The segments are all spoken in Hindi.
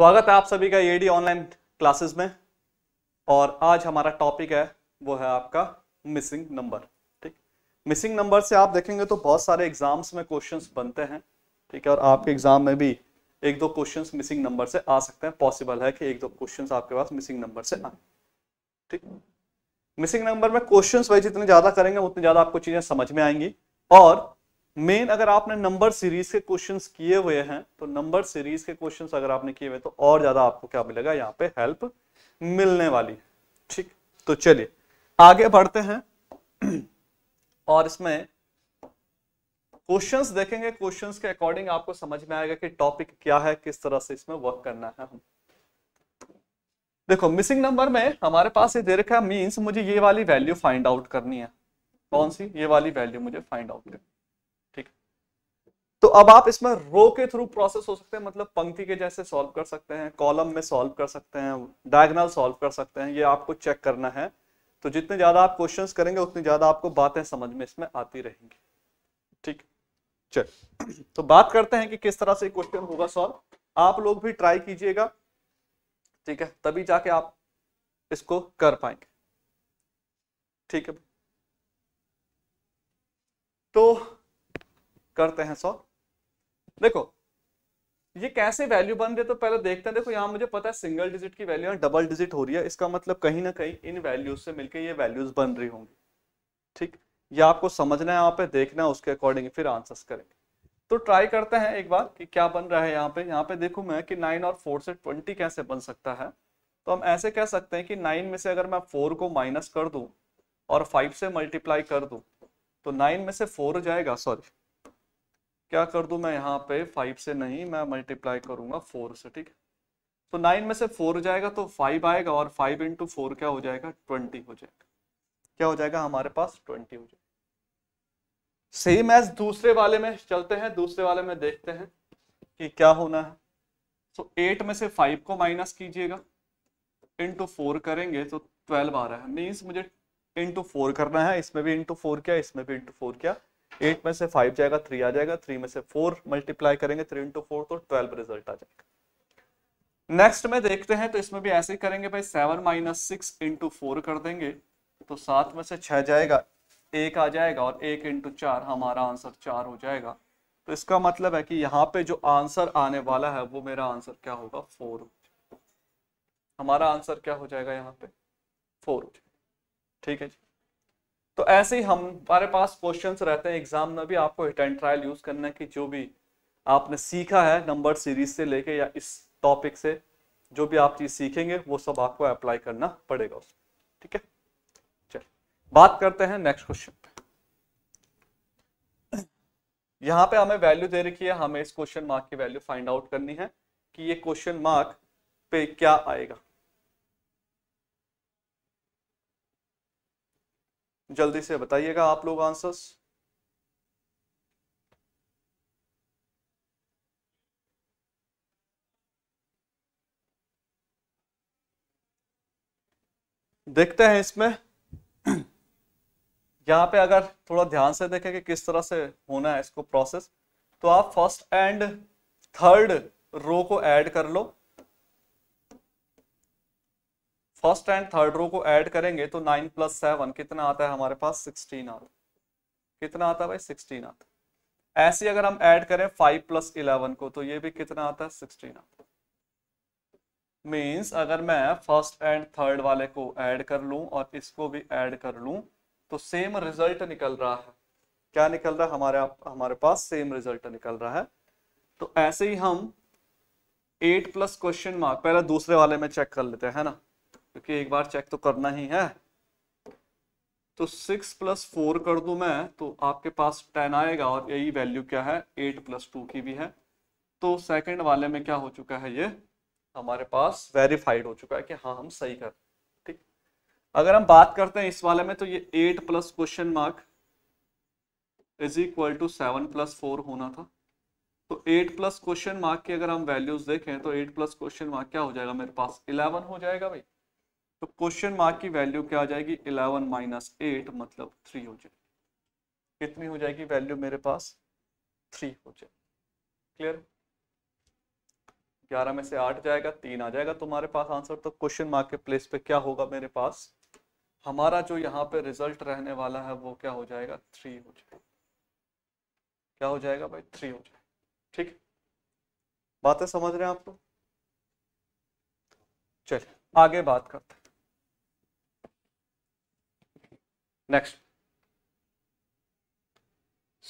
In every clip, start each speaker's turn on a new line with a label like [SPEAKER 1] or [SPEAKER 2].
[SPEAKER 1] स्वागत है आप सभी का एडी ऑनलाइन क्लासेस में और आज हमारा टॉपिक है वो है आपका मिसिंग नंबर ठीक मिसिंग नंबर से आप देखेंगे तो बहुत सारे एग्जाम्स में क्वेश्चंस बनते हैं ठीक है और आपके एग्जाम में भी एक दो क्वेश्चंस मिसिंग नंबर से आ सकते हैं पॉसिबल है कि एक दो क्वेश्चन आपके पास मिसिंग नंबर से आए ठीक मिसिंग नंबर में क्वेश्चन वाइज जितने ज़्यादा करेंगे उतनी ज़्यादा आपको चीज़ें समझ में आएंगी और मेन अगर आपने नंबर सीरीज के क्वेश्चंस किए हुए हैं तो नंबर सीरीज के क्वेश्चंस अगर आपने किए हुए तो और ज्यादा आपको क्या मिलेगा यहाँ पे हेल्प मिलने वाली ठीक तो चलिए आगे बढ़ते हैं और इसमें क्वेश्चंस देखेंगे क्वेश्चंस के अकॉर्डिंग आपको समझ में आएगा कि टॉपिक क्या है किस तरह से इसमें वर्क करना है हम देखो मिसिंग नंबर में हमारे पास ये दे रखा मीन्स मुझे ये वाली वैल्यू फाइंड आउट करनी है कौन सी ये वाली वैल्यू मुझे फाइंड आउट करनी तो अब आप इसमें रो के थ्रू प्रोसेस हो सकते हैं मतलब पंक्ति के जैसे सॉल्व कर सकते हैं कॉलम में सॉल्व कर सकते हैं डायगनल सॉल्व कर सकते हैं ये आपको चेक करना है तो जितने ज्यादा आप क्वेश्चंस करेंगे उतनी ज्यादा आपको बातें समझ में इसमें आती रहेंगी ठीक चल तो बात करते हैं कि किस तरह से क्वेश्चन होगा सॉल्व आप लोग भी ट्राई कीजिएगा ठीक है तभी जाके आप इसको कर पाएंगे ठीक है तो करते हैं सॉल्व देखो ये कैसे वैल्यू बन रही है तो पहले देखते हैं देखो यहाँ मुझे पता है सिंगल डिजिट की वैल्यू डबल डिजिट हो रही है इसका मतलब कहीं ना कहीं इन वैल्यूज से मिलकर ये वैल्यूज बन रही होंगी ठीक ये आपको समझना है यहाँ पे देखना है उसके अकॉर्डिंग फिर आंसर्स करेंगे तो ट्राई करते हैं एक बार कि क्या बन रहा है यहाँ पे यहाँ पे देखू मैं कि नाइन और फोर से ट्वेंटी कैसे बन सकता है तो हम ऐसे कह सकते हैं कि नाइन में से अगर मैं फोर को माइनस कर दू और फाइव से मल्टीप्लाई कर दू तो नाइन में से फोर जाएगा सॉरी क्या कर दू मैं यहाँ पे फाइव से नहीं मैं मल्टीप्लाई करूंगा फोर से ठीक है तो नाइन में से फोर जाएगा तो फाइव आएगा और फाइव इंटू फोर क्या हो जाएगा ट्वेंटी हो जाएगा क्या हो जाएगा हमारे पास ट्वेंटी हो जाएगा सेम एज दूसरे वाले में चलते हैं दूसरे वाले में देखते हैं कि क्या होना है तो एट में से फाइव को माइनस कीजिएगा इंटू फोर करेंगे तो ट्वेल्व आ रहा है मीन्स मुझे इंटू फोर करना है इसमें भी इंटू फोर क्या इसमें भी इंटू फोर क्या एट में से फाइव जाएगा थ्री आ जाएगा थ्री में से फोर मल्टीप्लाई करेंगे थ्री इंटू फोर तो ट्वेल्व रिजल्ट आ जाएगा नेक्स्ट में देखते हैं तो इसमें भी ऐसे ही करेंगे भाई seven minus six into four कर देंगे तो सात में से छह जाएगा एक आ जाएगा और एक इंटू चार हमारा आंसर चार हो जाएगा तो इसका मतलब है कि यहाँ पे जो आंसर आने वाला है वो मेरा आंसर क्या होगा फोर हो हमारा आंसर क्या हो जाएगा यहाँ पे फोर हो ठीक है जी तो ऐसे ही हमारे पास क्वेश्चन रहते हैं एग्जाम में भी आपको हिट एंड ट्रायल यूज करना है कि जो भी आपने सीखा है नंबर सीरीज से लेके या इस टॉपिक से जो भी आप चीज सीखेंगे वो सब आपको अप्लाई करना पड़ेगा उसमें ठीक है चलिए बात करते हैं नेक्स्ट क्वेश्चन पे यहाँ पे हमें वैल्यू दे रखी है हमें इस क्वेश्चन मार्क की वैल्यू फाइंड आउट करनी है कि ये क्वेश्चन मार्क पे क्या आएगा जल्दी से बताइएगा आप लोग आंसर्स देखते हैं इसमें यहां पे अगर थोड़ा ध्यान से देखें कि किस तरह से होना है इसको प्रोसेस तो आप फर्स्ट एंड थर्ड रो को ऐड कर लो फर्स्ट एंड थर्ड रो को ऐड करेंगे तो नाइन प्लस सेवन कितना आता है हमारे पास सिक्सटीन आता है कितना आता है भाई सिक्सटीन आता है ऐसे अगर हम ऐड करें फाइव प्लस इलेवन को तो ये भी कितना आता है सिक्सटीन आता है मीन्स अगर मैं फर्स्ट एंड थर्ड वाले को ऐड कर लूं और इसको भी ऐड कर लूं तो सेम रिजल्ट निकल रहा है क्या निकल रहा है हमारे हमारे पास सेम रिजल्ट निकल रहा है तो ऐसे ही हम एट प्लस क्वेश्चन मार्क पहले दूसरे वाले में चेक कर लेते हैं ना क्योंकि एक बार चेक तो करना ही है तो सिक्स प्लस फोर कर दूं मैं तो आपके पास टेन आएगा और यही वैल्यू क्या है एट प्लस टू की भी है तो सेकंड वाले में क्या हो चुका है ये हमारे पास वेरीफाइड हो चुका है कि हाँ हम सही कर ठीक अगर हम बात करते हैं इस वाले में तो ये eight plus question mark is equal to seven plus four होना था तो एट प्लस क्वेश्चन मार्क की अगर हम वैल्यूज देखें तो एट प्लस क्वेश्चन मार्क क्या हो जाएगा मेरे पास इलेवन हो जाएगा भाई तो क्वेश्चन मार्क की वैल्यू क्या आ जाएगी इलेवन माइनस एट मतलब थ्री हो जाएगी कितनी हो जाएगी वैल्यू मेरे पास थ्री हो जाएगी क्लियर ग्यारह में से आठ जाएगा तीन आ जाएगा तुम्हारे पास आंसर तो क्वेश्चन मार्क के प्लेस पे क्या होगा मेरे पास हमारा जो यहाँ पे रिजल्ट रहने वाला है वो क्या हो जाएगा थ्री हो जाएगा क्या हो जाएगा भाई थ्री हो जाएगा ठीक बातें समझ रहे हैं आप चलिए आगे बात करते हैं नेक्स्ट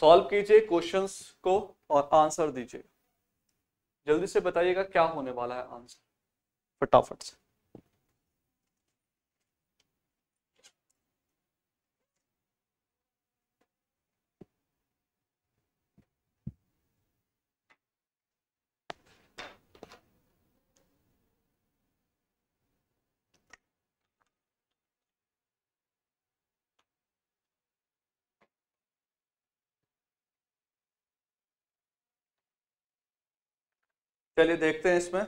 [SPEAKER 1] सॉल्व कीजिए क्वेश्चंस को और आंसर दीजिए जल्दी से बताइएगा क्या होने वाला है आंसर फटाफट से चलिए देखते हैं इसमें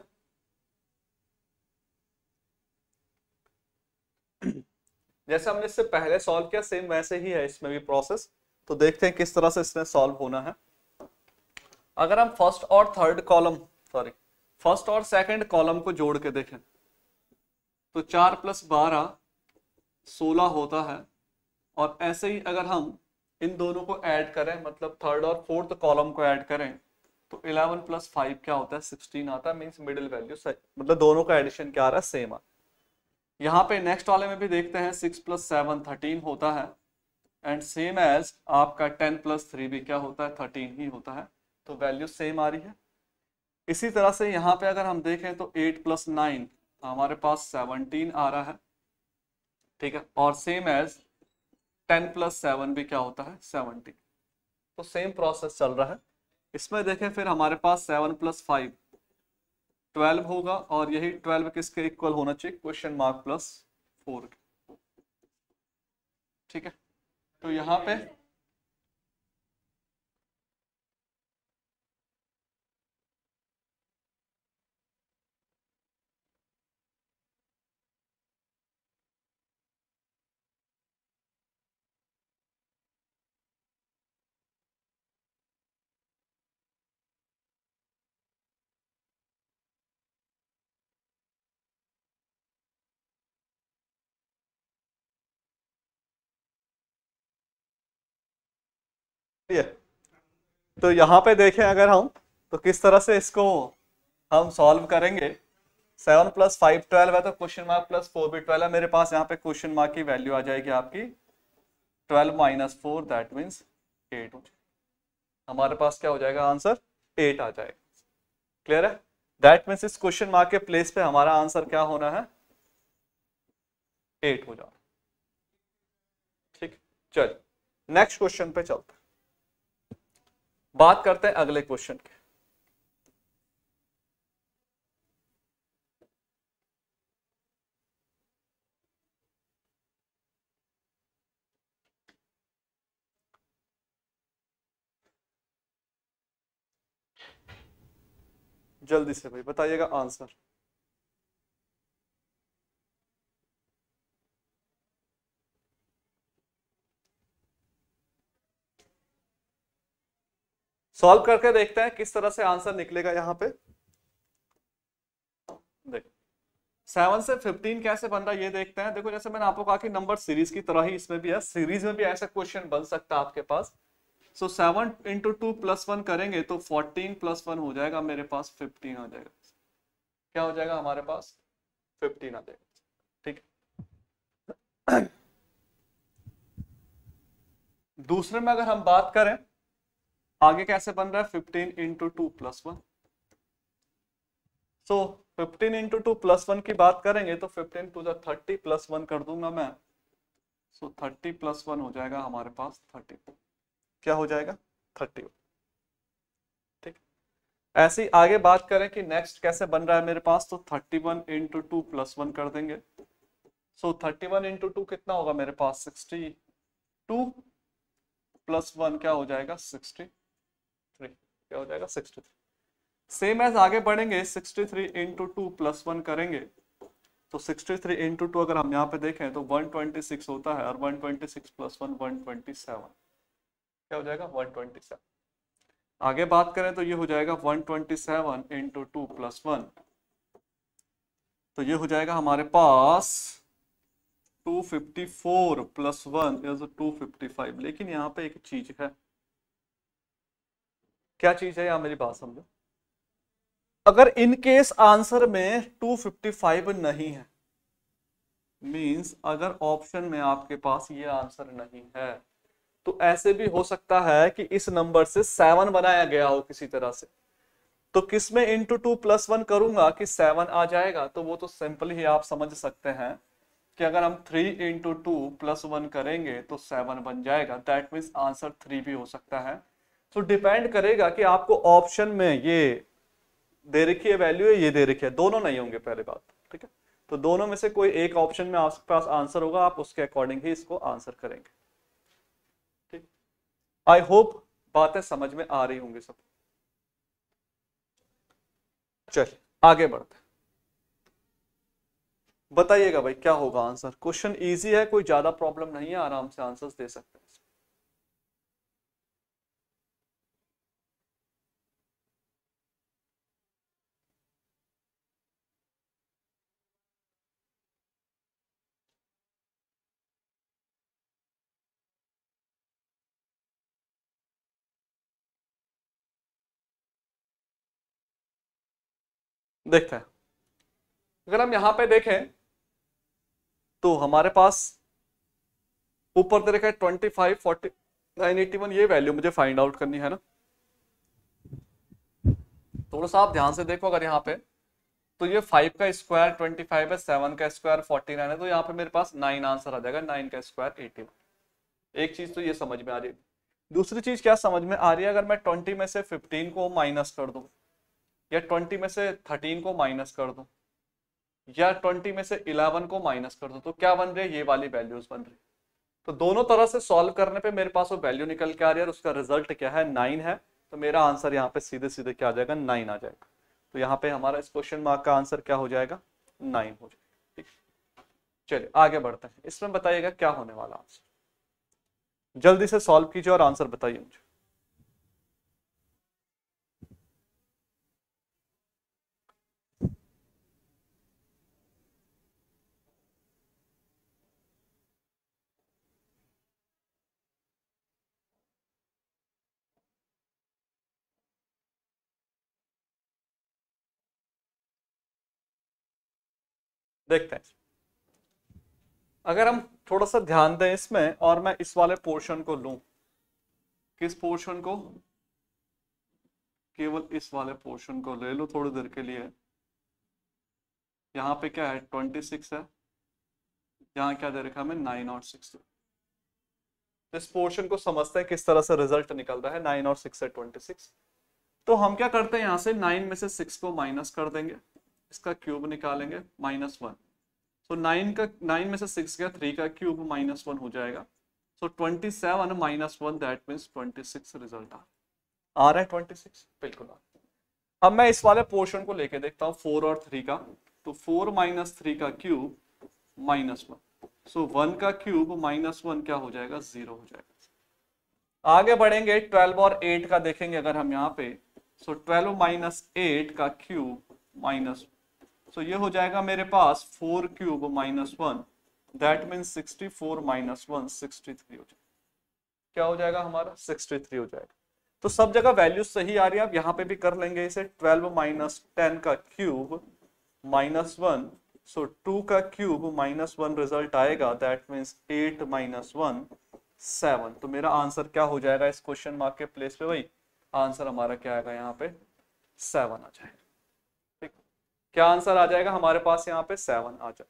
[SPEAKER 1] जैसे हमने इससे पहले सॉल्व किया सेम वैसे ही है इसमें भी प्रोसेस तो देखते हैं किस तरह से इसमें सॉल्व होना है अगर हम फर्स्ट और थर्ड कॉलम सॉरी फर्स्ट और सेकंड कॉलम को जोड़ के देखें तो चार प्लस बारह सोलह होता है और ऐसे ही अगर हम इन दोनों को ऐड करें मतलब थर्ड और फोर्थ कॉलम को ऐड करें तो 11 प्लस फाइव क्या होता है 16 आता है मीन्स मिडिल वैल्यू मतलब दोनों का एडिशन क्या आ रहा है सेम आ यहाँ पे नेक्स्ट वाले में भी देखते हैं सिक्स प्लस सेवन थर्टीन होता है एंड सेम एज आपका टेन प्लस थ्री भी क्या होता है थर्टीन ही होता है तो वैल्यू सेम आ रही है इसी तरह से यहाँ पे अगर हम देखें तो एट प्लस नाइन हमारे पास सेवनटीन आ रहा है ठीक है और same as ten plus seven भी क्या होता है सेवनटीन तो सेम प्रोसेस चल रहा है इसमें देखें फिर हमारे पास सेवन प्लस फाइव ट्वेल्व होगा और यही ट्वेल्व किसके इक्वल होना चाहिए क्वेश्चन मार्क प्लस फोर ठीक है तो यहाँ पे तो यहाँ पे देखें अगर हम तो किस तरह से इसको हम सॉल्व करेंगे सेवन प्लस फाइव ट्वेल्व है तो क्वेश्चन मार्क प्लस फोर भी ट्वेल्व है मेरे पास यहाँ पे क्वेश्चन मार्क की वैल्यू आ जाएगी आपकी twelve minus four that means eight हो जाएगा हमारे पास क्या हो जाएगा आंसर एट आ जाएगा क्लियर है दैट मीन्स इस क्वेश्चन मार्क के प्लेस पे हमारा आंसर क्या होना है एट हो जाना ठीक चल नेक्स्ट क्वेश्चन पे चलते बात करते हैं अगले क्वेश्चन की जल्दी से भाई बताइएगा आंसर सॉल्व करके देखते हैं किस तरह से आंसर निकलेगा यहां पे देख सेवन से फिफ्टीन कैसे बन रहा है ये देखते हैं देखो जैसे मैंने आपको कहा कि नंबर सीरीज की तरह ही इसमें भी है सीरीज में भी ऐसा क्वेश्चन बन सकता है आपके पास so seven into two plus one करेंगे तो फोर्टीन प्लस वन हो जाएगा मेरे पास फिफ्टीन आ जाएगा क्या हो जाएगा हमारे पास फिफ्टीन आ जाएगा ठीक दूसरे में अगर हम बात करें आगे कैसे बन रहा है fifteen into two plus one so fifteen into two plus one की बात करेंगे तो fifteen two thirty plus one कर दूंगा मैं सो थर्टी प्लस वन हो जाएगा हमारे पास थर्टी क्या हो जाएगा थर्टी ठीक ऐसे आगे बात करें कि नेक्स्ट कैसे बन रहा है मेरे पास तो thirty one into two plus one कर देंगे so thirty one into two कितना होगा मेरे पास सिक्सटी टू प्लस वन क्या हो जाएगा सिक्सटी क्या हो जाएगा सिक्सटी थ्री सेम एज आगे बढ़ेंगे sixty three into two plus one करेंगे तो सिक्सटी थ्री इंटू टू अगर हम यहाँ पे देखें तो वन ट्वेंटी सिक्स होता है और one twenty six plus one one twenty seven क्या हो जाएगा वन ट्वेंटी सेवन आगे बात करें तो ये हो जाएगा one twenty seven into two plus one तो ये हो जाएगा हमारे पास two fifty four plus one is two fifty five लेकिन यहाँ पे एक चीज है क्या चीज है यहां मेरी बात समझो अगर इन केस आंसर में 255 नहीं है मींस अगर ऑप्शन में आपके पास ये आंसर नहीं है तो ऐसे भी हो सकता है कि इस नंबर से सेवन बनाया गया हो किसी तरह से तो किस में इंटू टू प्लस वन करूंगा कि सेवन आ जाएगा तो वो तो सिंपल ही आप समझ सकते हैं कि अगर हम three into two plus one करेंगे तो सेवन बन जाएगा दैट मीन्स आंसर थ्री भी हो सकता है सो डिपेंड करेगा कि आपको ऑप्शन में ये दे रखी है वैल्यू है ये दे रखी है दोनों नहीं होंगे पहले बात ठीक है तो दोनों में से कोई एक ऑप्शन में आपके पास आंसर होगा आप उसके अकॉर्डिंग ही इसको आंसर करेंगे ठीक आई होप बातें समझ में आ रही होंगी सब चलिए आगे बढ़ते बताइएगा भाई क्या होगा आंसर क्वेश्चन इजी है कोई ज्यादा प्रॉब्लम नहीं है आराम से आंसर्स दे सकते हैं देखते हैं अगर हम यहां पे देखें तो हमारे पास ऊपर दे रखा है twenty five forty nine eighty one ये वैल्यू मुझे फाइंड आउट करनी है ना थोड़ा सा आप ध्यान से देखो अगर यहां पे तो ये फाइव का स्क्वायर ट्वेंटी फाइव है सेवन का स्क्वायर फोर्टी नाइन है तो यहाँ पे मेरे पास नाइन आंसर आ जाएगा नाइन का स्क्वायर एटी वन एक चीज तो ये समझ में आ रही है दूसरी चीज क्या समझ में आ रही है अगर मैं ट्वेंटी में से फिफ्टीन को माइनस कर दूँ या ट्वेंटी में से थर्टीन को माइनस कर दो या ट्वेंटी में से इलेवन को माइनस कर दो तो क्या बन रही है ये वाली वैल्यूज बन रही तो दोनों तरह से सॉल्व करने पे मेरे पास वो वैल्यू निकल के आ रही है और उसका रिजल्ट क्या है नाइन है तो मेरा आंसर यहाँ पे सीधे सीधे क्या आ जाएगा नाइन आ जाएगा तो यहाँ पे हमारा इस क्वेश्चन मार्क का आंसर क्या हो जाएगा नाइन हो जाएगा ठीक चलिए आगे बढ़ते हैं इसमें बताइएगा क्या होने वाला आंसर जल्दी से सॉल्व कीजिए और आंसर बताइए मुझे देखते हैं अगर हम थोड़ा सा ध्यान दें इसमें और मैं इस वाले पोर्शन को लू किस पोर्शन को केवल इस वाले पोर्शन को ले लो थोड़ी देर के लिए यहां पे क्या है ट्वेंटी सिक्स है यहां क्या दे रखा हमें नाइन और सिक्स इस पोर्शन को समझते हैं किस तरह से रिजल्ट निकल रहा है नाइन और सिक्स है ट्वेंटी सिक्स तो हम क्या करते हैं यहां से नाइन में से सिक्स को माइनस कर देंगे इसका क्यूब निकालेंगे माइनस वन सो नाइन का नाइन में से सिक्स गया थ्री का क्यूब माइनस वन हो जाएगा so twenty seven minus one that mean twenty six result आ रहा है ट्वेंटी सिक्स बिल्कुल अब मैं इस वाले पोर्शन को लेके देखता हूँ फोर और थ्री का तो फोर माइनस थ्री का cube minus one so one का क्यूब माइनस वन क्या हो जाएगा जीरो हो जाएगा आगे बढ़ेंगे ट्वेल्व और एट का देखेंगे अगर हम यहाँ पे सो ट्वेल्व माइनस एट का क्यूब माइनस सो ये हो जाएगा मेरे पास four cube minus one that mean sixty four minus one sixty three हो जाएगा क्या हो जाएगा हमारा सिक्सटी थ्री हो जाएगा तो सब जगह वैल्यू सही आ रही है आप यहाँ पे भी कर लेंगे इसे ट्वेल्व माइनस टेन का cube minus one so two का क्यूब माइनस वन रिजल्ट आएगा that means eight minus one seven तो मेरा आंसर क्या हो जाएगा इस क्वेश्चन मार्क के प्लेस पे भाई आंसर हमारा क्या आएगा यहाँ पे सेवन आ जाएगा क्या आंसर आ जाएगा हमारे पास यहाँ पे सेवन आ जाएगा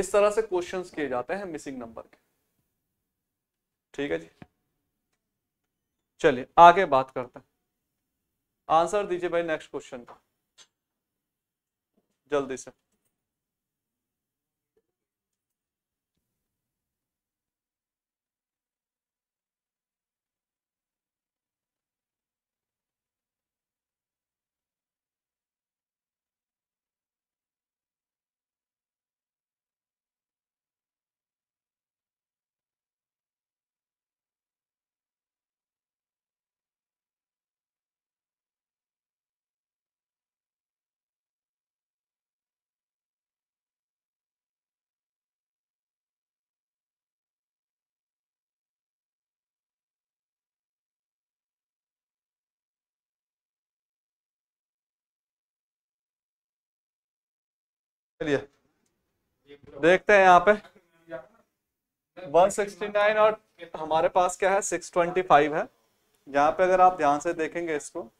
[SPEAKER 1] इस तरह से क्वेश्चंस किए जाते हैं मिसिंग नंबर के ठीक है जी चलिए आगे बात करते हैं आंसर दीजिए भाई नेक्स्ट क्वेश्चन का जल्दी से चलिए देखते हैं यहाँ पे 169 और हमारे पास क्या है 625 है यहाँ पे अगर आप ध्यान से देखेंगे इसको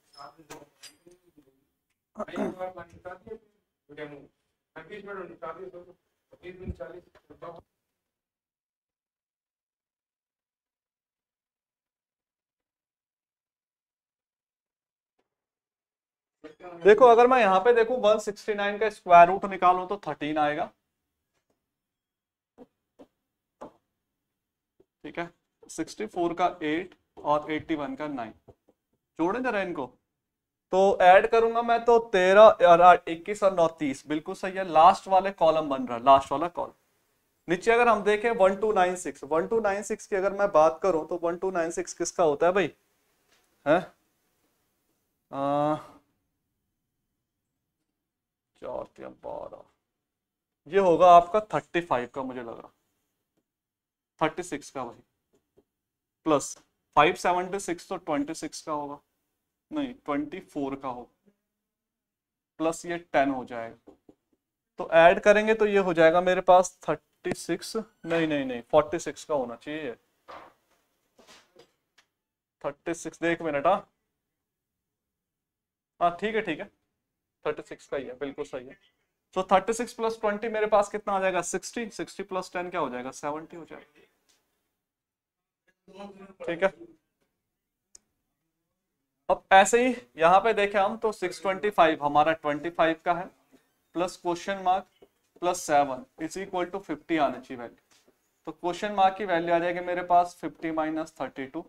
[SPEAKER 1] देखो अगर मैं यहाँ पे देखू 169 का स्क्वायर रूट निकालू तो 13 आएगा ठीक है 64 का 8 और 81 का 9 जोड़े जरा इनको तो ऐड करूंगा मैं तो 13 और 21 और 9 बिल्कुल सही है लास्ट वाले कॉलम बन रहा है लास्ट वाला कॉलम नीचे अगर हम देखें 1296 1296 की अगर मैं बात करूं तो 1296 किसका होता है भाई है आ, चार तीन बारह ये होगा आपका थर्टी फाइव का मुझे लग रहा थर्टी सिक्स का भाई प्लस फाइव सेवेंटी सिक्स तो ट्वेंटी सिक्स का होगा नहीं ट्वेंटी फोर का होगा प्लस ये टेन हो जाएगा तो ऐड करेंगे तो ये हो जाएगा मेरे पास थर्टी सिक्स नहीं नहीं नहीं फोर्टी सिक्स का होना चाहिए थर्टी सिक्स एक मिनट हाँ हाँ ठीक है ठीक है थर्टी सिक्स का ही है बिल्कुल सही है तो थर्टी सिक्स प्लस ट्वेंटी मेरे पास कितना आ जाएगा सिक्सटी सिक्सटी प्लस टेन क्या हो जाएगा सेवनटी हो जाएगा ठीक है अब ऐसे ही यहाँ पे देखे हम तो सिक्स ट्वेंटी फाइव हमारा ट्वेंटी फाइव का है plus question mark plus seven is equal to fifty आना चाहिए वैल्यू तो क्वेश्चन मार्क की वैल्यू आ जाएगी मेरे पास फिफ्टी माइनस थर्टी टू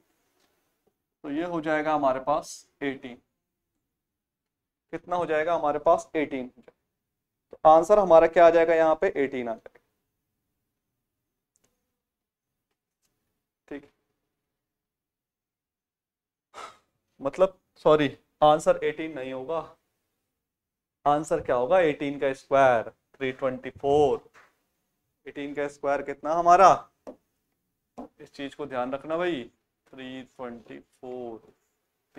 [SPEAKER 1] तो ये हो जाएगा हमारे पास एटीन कितना हो जाएगा हमारे पास 18 हो जाएगा तो आंसर हमारा क्या आ जाएगा यहाँ पे 18 आ जाएगा ठीक मतलब सॉरी आंसर 18 नहीं होगा आंसर क्या होगा 18 का स्क्वायर 324 18 का स्क्वायर कितना हमारा इस चीज को ध्यान रखना भाई 324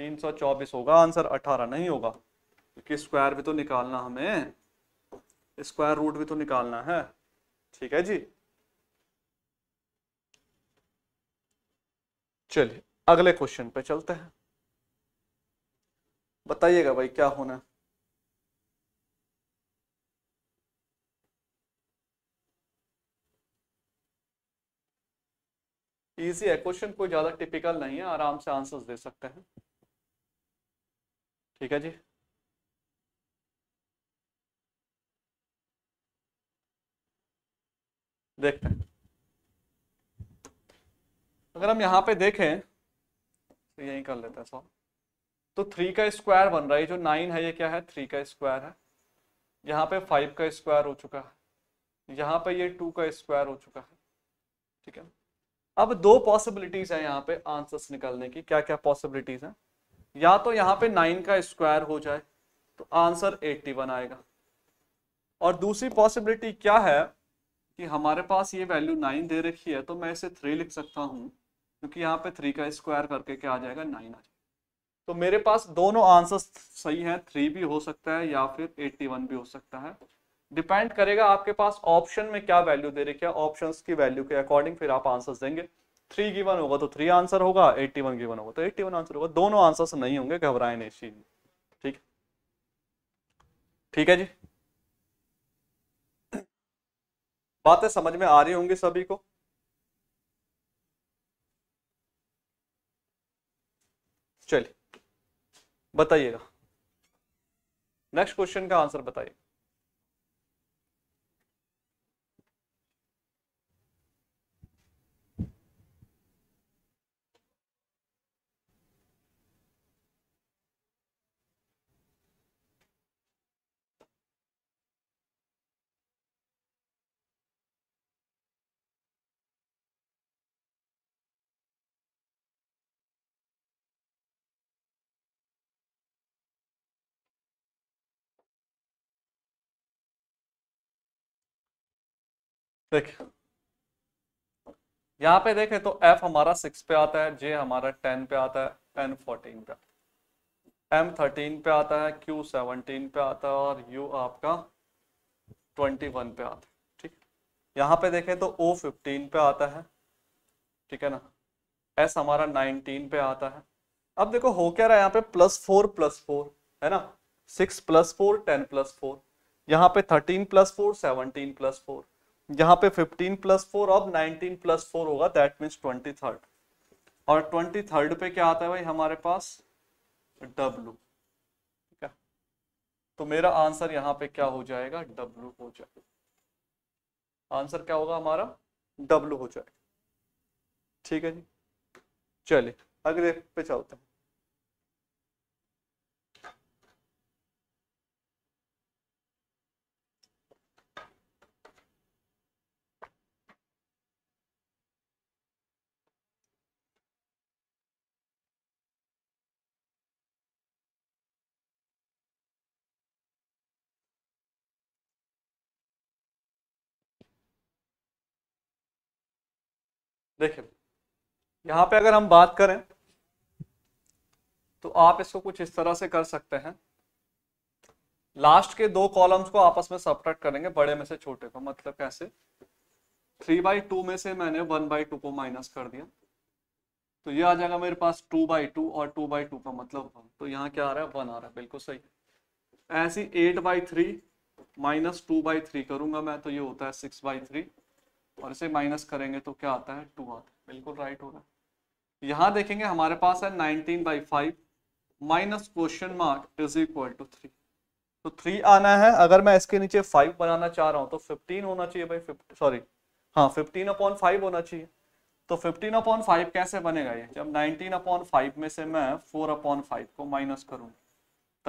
[SPEAKER 1] 324 होगा आंसर 18 नहीं होगा क्योंकि स्क्वायर भी तो निकालना हमें स्क्वायर रूट भी तो निकालना है ठीक है जी चलिए अगले क्वेश्चन पे चलते हैं बताइएगा भाई क्या होना इजी है क्वेश्चन कोई ज़्यादा टिपिकल नहीं है आराम से आंसर्स दे सकते हैं ठीक है जी देखते हैं अगर हम यहाँ पे देखें तो यही कर लेते हैं सॉल्व तो थ्री का स्क्वायर बन रहा है जो नाइन है ये क्या है थ्री का स्क्वायर है यहाँ पे फाइव का स्क्वायर हो चुका है यहाँ पे ये टू का स्क्वायर हो चुका है ठीक है अब दो पॉसिबिलिटीज है यहाँ पे आंसर्स निकालने की क्या क्या पॉसिबिलिटीज हैं या तो यहाँ पे नाइन का स्क्वायर हो जाए तो आंसर एट्टी आएगा और दूसरी पॉसिबिलिटी क्या है कि हमारे पास ये वैल्यू नाइन दे रखी है तो मैं इसे थ्री लिख सकता हूँ क्योंकि यहाँ पे थ्री का स्क्वायर करके क्या आ जाएगा नाइन आ जाएगा तो मेरे पास दोनों आंसर्स सही हैं थ्री भी हो सकता है या फिर एट्टी वन भी हो सकता है डिपेंड करेगा आपके पास ऑप्शन में क्या वैल्यू दे रखी है ऑप्शन की वैल्यू के अकॉर्डिंग फिर आप आंसर देंगे थ्री गिवन होगा तो थ्री आंसर होगा एट्टी वन गिवन होगा तो एट्टी वन आंसर होगा दोनों आंसर नहीं होंगे घबराए नहीं इस चीज में ठीक ठीक है जी बातें समझ में आ रही होंगी सभी को चलिए बताइएगा नेक्स्ट क्वेश्चन का आंसर बताइए देख यहाँ पे देखें तो F हमारा सिक्स पे आता है J हमारा टेन पे आता है N फोर्टीन पे M थर्टीन पे आता है Q सेवनटीन पे आता है और U आपका ट्वेंटी वन पे आता है ठीक यहाँ पे देखें तो O फिफ्टीन पे आता है ठीक है ना S हमारा नाइनटीन पे आता है अब देखो हो क्या रहा है यहाँ पे प्लस फोर प्लस फोर है ना six plus four ten plus four यहाँ पे thirteen plus four seventeen plus four यहाँ पे 15 प्लस फोर अब 19 प्लस फोर होगा दैट मीन्स 23 और 23 पे क्या आता है भाई हमारे पास डब्लू ठीक है तो मेरा आंसर यहाँ पे क्या हो जाएगा डब्लू हो जाएगा आंसर क्या होगा हमारा डब्लू हो जाएगा ठीक है जी चलिए अगले पे चलते हैं देखिए यहाँ पे अगर हम बात करें तो आप इसको कुछ इस तरह से कर सकते हैं लास्ट के दो कॉलम्स को आपस में सपरेट करेंगे बड़े में से छोटे को मतलब कैसे थ्री बाई टू में से मैंने वन बाई टू को माइनस कर दिया तो ये आ जाएगा मेरे पास टू बाई टू और टू बाई टू का मतलब वन तो यहाँ क्या आ रहा है वन आ रहा है बिल्कुल सही ऐसी eight by three minus two by three करूंगा मैं तो ये होता है सिक्स बाई थ्री और इसे माइनस करेंगे तो क्या आता है टू आता है बिल्कुल राइट हो रहा है यहाँ देखेंगे हमारे पास है nineteen by five minus question mark is equal to three तो थ्री आना है अगर मैं इसके नीचे फाइव बनाना चाह रहा हूँ तो फिफ्टीन होना चाहिए भाई फिफ्टी सॉरी हाँ फिफ्टीन अपॉन फाइव होना चाहिए तो फिफ्टीन अपॉन फाइव कैसे बनेगा ये जब नाइनटीन अपॉन फाइव में से मैं फोर अपॉन फाइव को माइनस करूँगा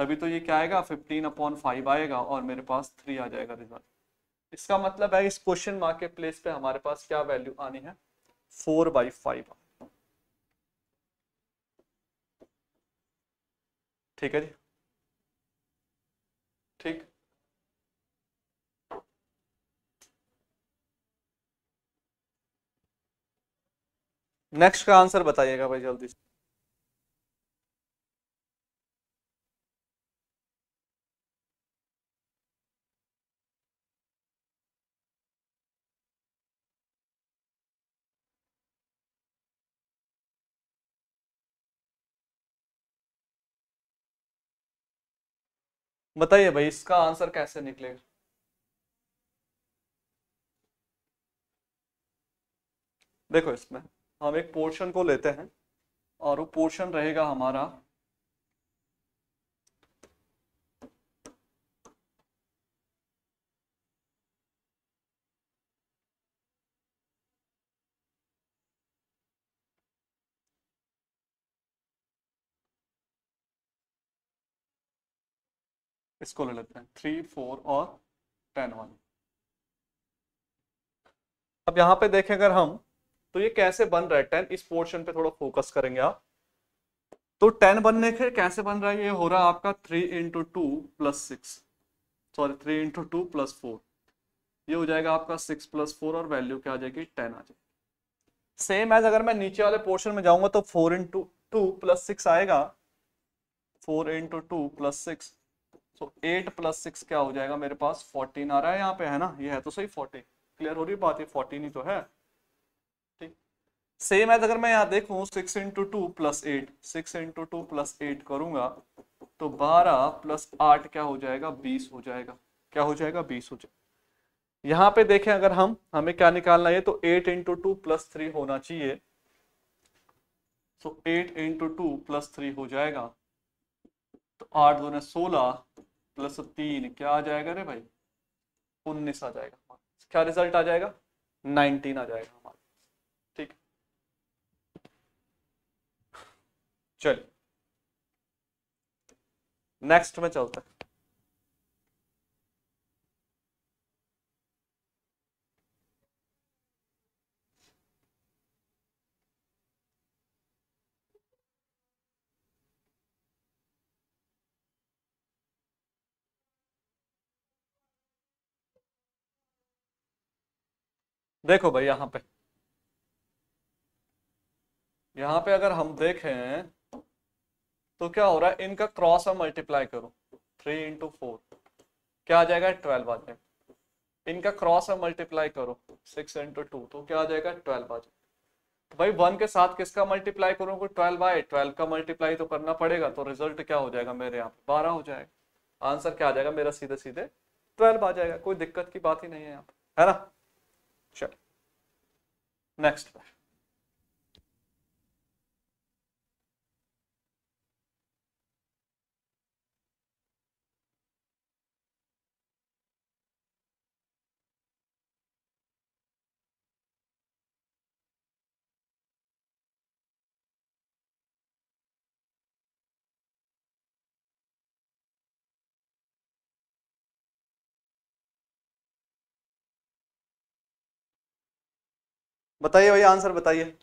[SPEAKER 1] तभी तो ये क्या आएगा फिफ्टीन अपॉन फाइव आएगा और मेरे पास थ्री आ जाएगा रिजल्ट इसका मतलब है इस क्वेश्चन मार्केट प्लेस पे हमारे पास क्या वैल्यू आनी है फोर बाई फाइव ठीक है जी ठीक नेक्स्ट का आंसर बताइएगा भाई जल्दी से बताइए भाई इसका आंसर कैसे निकलेगा देखो इसमें हम एक पोर्शन को लेते हैं और वो पोर्शन रहेगा हमारा इसको ले लेते हैं थ्री फोर और टेन वन अब यहां पे देखें अगर हम तो ये कैसे बन रहा है टेन इस पोर्शन पे थोड़ा फोकस करेंगे आप तो टेन बनने के कैसे बन रहा है ये हो रहा है आपका three into two plus six sorry three into two plus four ये हो जाएगा आपका सिक्स प्लस फोर और वैल्यू क्या आ जाएगी टेन आ जाएगी सेम एज अगर मैं नीचे वाले पोर्शन में जाऊंगा तो four into two plus six आएगा four into two plus six तो एट प्लस सिक्स क्या हो जाएगा मेरे पास फोर्टीन आ रहा है यहाँ पे है ना ये है तो सही फोर्टीन क्लियर हो रही बात है फोर्टीन ही तो है सेम है अगर मैं यहाँ देखू six into two plus eight six into two plus eight करूंगा तो बारह प्लस आठ क्या हो जाएगा बीस हो जाएगा क्या हो जाएगा बीस हो जाएगा यहाँ पे देखें अगर हम हमें क्या निकालना है तो eight into two plus three होना चाहिए so eight into two plus three हो जाएगा तो आठ दो सोलह प्लस तीन क्या आ जाएगा रे भाई उन्नीस आ जाएगा हमारा क्या रिजल्ट आ जाएगा नाइनटीन आ जाएगा हमारा ठीक चलिए नेक्स्ट में चलता है देखो भाई यहाँ पे यहाँ पे अगर हम देखें तो क्या हो रहा है इनका क्रॉस हम मल्टीप्लाई करो थ्री इंटू फोर क्या आ जाएगा ट्वेल्व आ जाएगा इनका क्रॉस हम मल्टीप्लाई करो सिक्स इंटू टू तो क्या आ जाएगा ट्वेल्व आ जाएगा तो भाई वन के साथ किसका मल्टीप्लाई करूंगा ट्वेल्व आए ट्वेल्व का मल्टीप्लाई तो करना पड़ेगा तो रिजल्ट क्या हो जाएगा मेरे यहाँ पे बारह हो जाएगा आंसर क्या आ जाएगा मेरा सीधे सीधे ट्वेल्व आ जाएगा कोई दिक्कत की बात ही नहीं है यहाँ पे है ना Sure. Next. बताइए भैया आंसर बताइए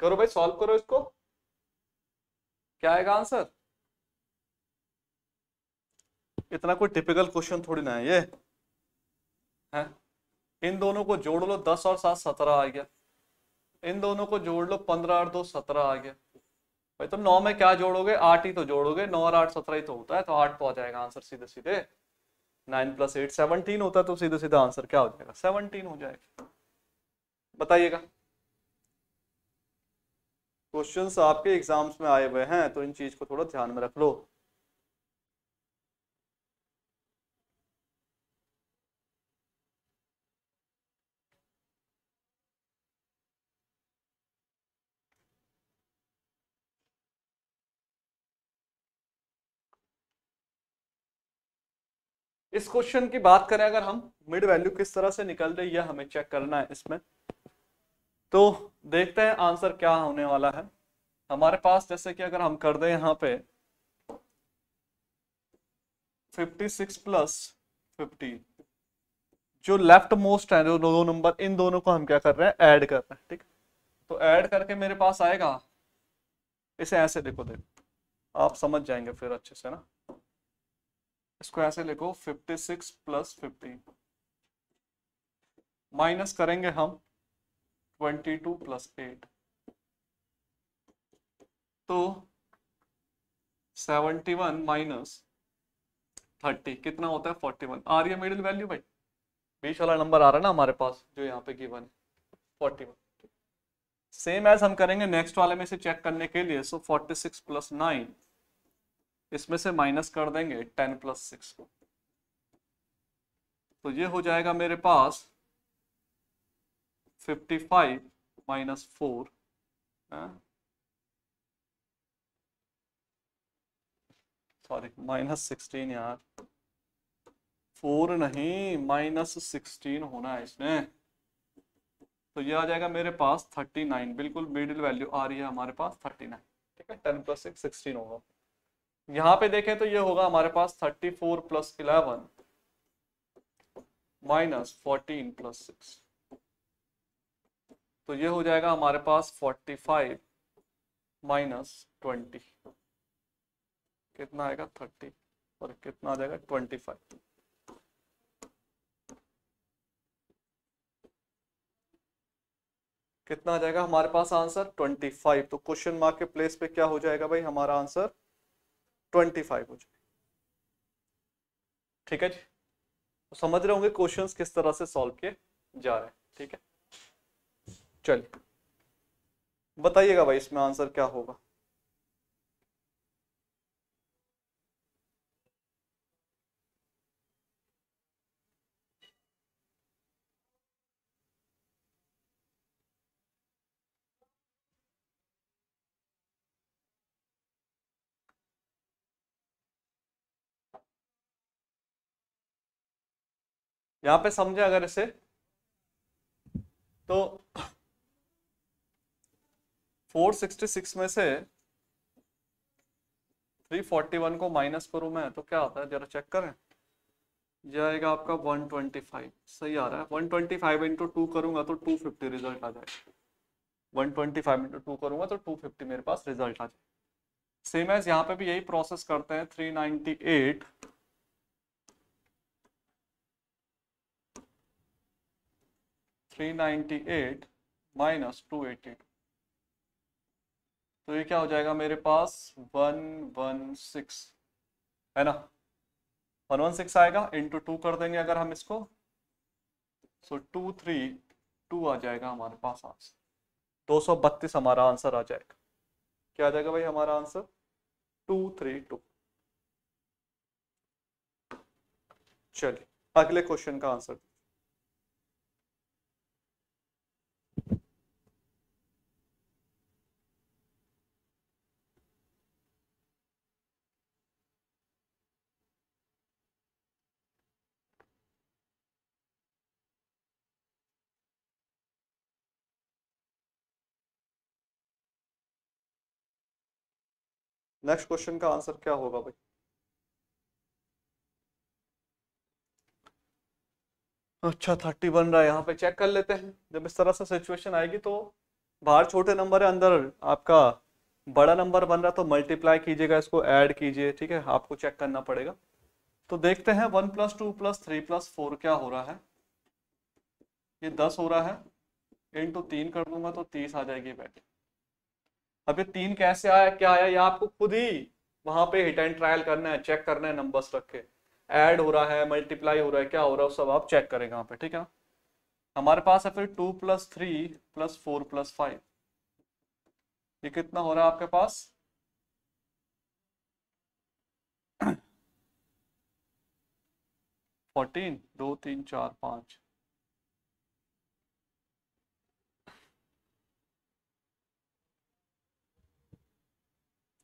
[SPEAKER 1] करो भाई सॉल्व करो इसको क्या आएगा आंसर इतना कोई टिपिकल क्वेश्चन थोड़ी ना है ये है इन दोनों को जोड़ लो दस और सात सत्रह आ गया इन दोनों को जोड़ लो पंद्रह और दो सत्रह आ गया भाई तुम तो नौ में क्या जोड़ोगे आठ ही तो जोड़ोगे नौ और आठ सत्रह ही तो होता है तो आठ तो आ जाएगा आंसर सीधे सीधे नाइन प्लस एट सेवनटीन होता है तो सीधे सीधे आंसर क्या हो जाएगा सेवनटीन हो जाएगा बताइएगा क्वेश्चन आपके एग्जाम्स में आए हुए हैं तो इन चीज़ को थोड़ा ध्यान में रख लो इस क्वेश्चन की बात करें अगर हम मिड वैल्यू किस तरह से निकल रही है हमें चेक करना है इसमें तो देखते हैं आंसर क्या होने वाला है हमारे पास जैसे कि अगर हम कर दें यहां पे 56 प्लस 50 जो लेफ्ट मोस्ट है जो दो नंबर इन दोनों को हम क्या कर रहे हैं ऐड कर रहे हैं ठीक तो ऐड करके मेरे पास आएगा इसे ऐसे देखो देखो आप समझ जाएंगे फिर अच्छे से ना इसको ऐसे लिखो 56 सिक्स प्लस फिफ्टी माइनस करेंगे हम ट्वेंटी टू प्लस एट तो सेवेंटी वन माइनस थर्टी कितना होता है फोर्टी वन आ रही है मिडिल वैल्यू भाई बीच वाला नंबर आ रहा है ना हमारे पास जो यहाँ पे गिवन है फोर्टी वन सेम एज हम करेंगे नेक्स्ट वाले में से चेक करने के लिए so forty six plus nine इसमें से माइनस कर देंगे टेन प्लस सिक्स को तो ये हो जाएगा मेरे पास 55 minus 4 uh, sorry minus sixteen yaar 4 नहीं माइनस सिक्सटीन होना है इसमें तो ये आ जाएगा मेरे पास थर्टी नाइन बिल्कुल मिडिल वैल्यू आ रही है हमारे पास थर्टी नाइन ठीक है टेन प्लस सिक्स सिक्सटीन होगा यहाँ पे देखें तो ये होगा हमारे पास thirty four plus eleven minus fourteen plus six तो ये हो जाएगा हमारे पास 45 माइनस ट्वेंटी कितना आएगा 30 और कितना आ जाएगा 25 कितना आ जाएगा हमारे पास आंसर 25 तो क्वेश्चन मार्क के प्लेस पे क्या हो जाएगा भाई हमारा आंसर 25 हो जाएगा ठीक है जी तो समझ रहे होंगे क्वेश्चंस किस तरह से सॉल्व किए जा रहे हैं ठीक है चलिए बताइएगा भाई इसमें आंसर क्या होगा यहां पे समझे अगर इसे तो 466 में से 341 को माइनस करूं मैं तो क्या आता है जरा चेक करें जाएगा आपका 125 सही आ रहा है 125 ट्वेंटी फाइव इंटू टू करूंगा तो 250 रिजल्ट आ जाएगा 125 ट्वेंटी फाइव इंटू टू करूंगा तो 250 मेरे पास रिजल्ट आ जाए सेम एज यहाँ पे भी यही प्रोसेस करते हैं 398 398 माइनस 282 तो ये क्या हो जाएगा मेरे पास वन वन सिक्स है ना वन वन सिक्स आएगा इंटू टू कर देंगे अगर हम इसको सो टू थ्री टू आ जाएगा हमारे पास आंसर दो सौ बत्तीस हमारा आंसर आ जाएगा क्या आ जाएगा भाई हमारा आंसर टू थ्री टू चलिए अगले क्वेश्चन का आंसर नेक्स्ट क्वेश्चन का आंसर क्या होगा भाई अच्छा थर्टी बन रहा है यहाँ पे चेक कर लेते हैं जब इस तरह से सिचुएशन आएगी तो बाहर छोटे नंबर है अंदर आपका बड़ा नंबर बन रहा है तो मल्टीप्लाई कीजिएगा इसको ऐड कीजिए ठीक है आपको चेक करना पड़ेगा तो देखते हैं one plus two plus three plus four क्या हो रहा है ये दस हो रहा है इन टू तीन कर दूंगा तो तीस आ जाएगी बैटिंग अब ये तीन कैसे आया क्या आया ये आपको खुद ही वहां पे हिट एंड ट्रायल करना है चेक करना है नंबर्स रख के ऐड हो रहा है मल्टीप्लाई हो रहा है क्या हो रहा है सब आप चेक करेंगे यहाँ पे ठीक है हमारे पास है फिर two plus three plus four plus five ये कितना हो रहा है आपके पास फोर्टीन दो तीन चार पांच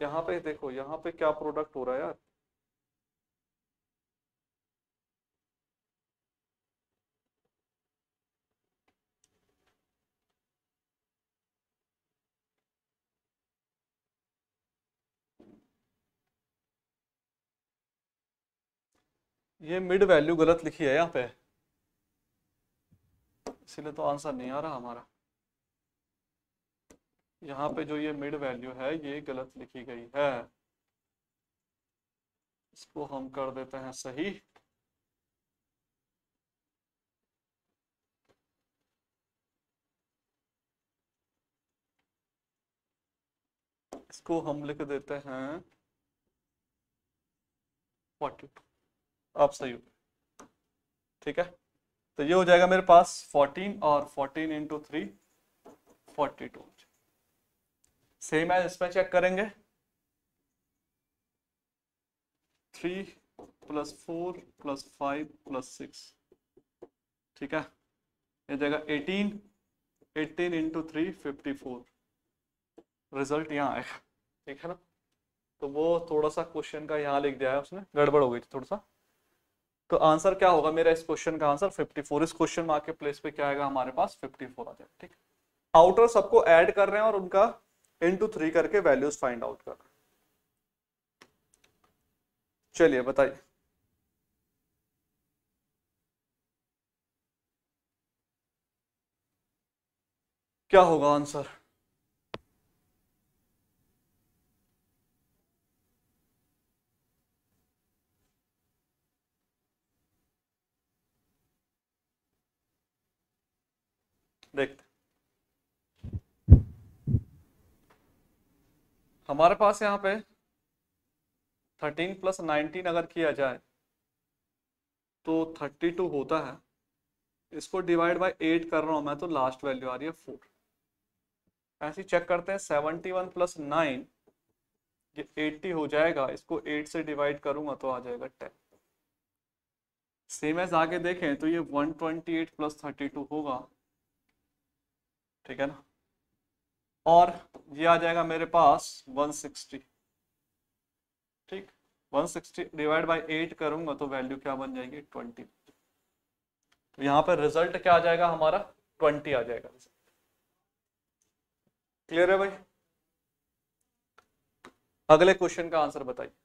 [SPEAKER 1] यहाँ पे देखो यहाँ पे क्या प्रोडक्ट हो रहा है यार ये मिड वैल्यू गलत लिखी है यहाँ पे इसलिए तो आंसर नहीं आ रहा हमारा यहाँ पे जो ये मिड वैल्यू है ये गलत लिखी गई है इसको हम कर देते हैं सही इसको हम लिख देते हैं फोर्टी टू आप सही हो ठीक है तो ये हो जाएगा मेरे पास फोर्टीन और fourteen into three forty two same है इसमें चेक करेंगे three plus four plus five plus six ठीक है ये जगह eighteen eighteen into three fifty four result यहाँ आएगा ठीक है ना तो वो थोड़ा सा क्वेश्चन का यहाँ लिख दिया है उसने गड़बड़ हो गई थी थोड़ा सा तो आंसर क्या होगा मेरा इस क्वेश्चन का आंसर 54 इस क्वेश्चन मार्क के प्लेस पे क्या आएगा हमारे पास 54 आ जाएगा ठीक आउटर सबको ऐड कर रहे हैं और उनका इंटू थ्री करके वैल्यूज फाइंड आउट कर चलिए बताइए क्या होगा आंसर देखते हमारे पास यहाँ पे थर्टीन प्लस नाइनटीन अगर किया जाए तो थर्टी टू होता है इसको डिवाइड बाय एट कर रहा हूँ मैं तो लास्ट वैल्यू आ रही है फोर ऐसे चेक करते हैं सेवेंटी वन प्लस नाइन ये एट्टी हो जाएगा इसको एट से डिवाइड करूंगा तो आ जाएगा टेन सेम एज आगे देखें तो ये one twenty eight plus thirty two होगा ठीक है ना और ये आ जाएगा मेरे पास 160 ठीक 160 डिवाइड बाय 8 करूंगा तो वैल्यू क्या बन जाएगी 20 तो यहां पर रिजल्ट क्या आ जाएगा हमारा 20 आ जाएगा क्लियर है भाई अगले क्वेश्चन का आंसर बताइए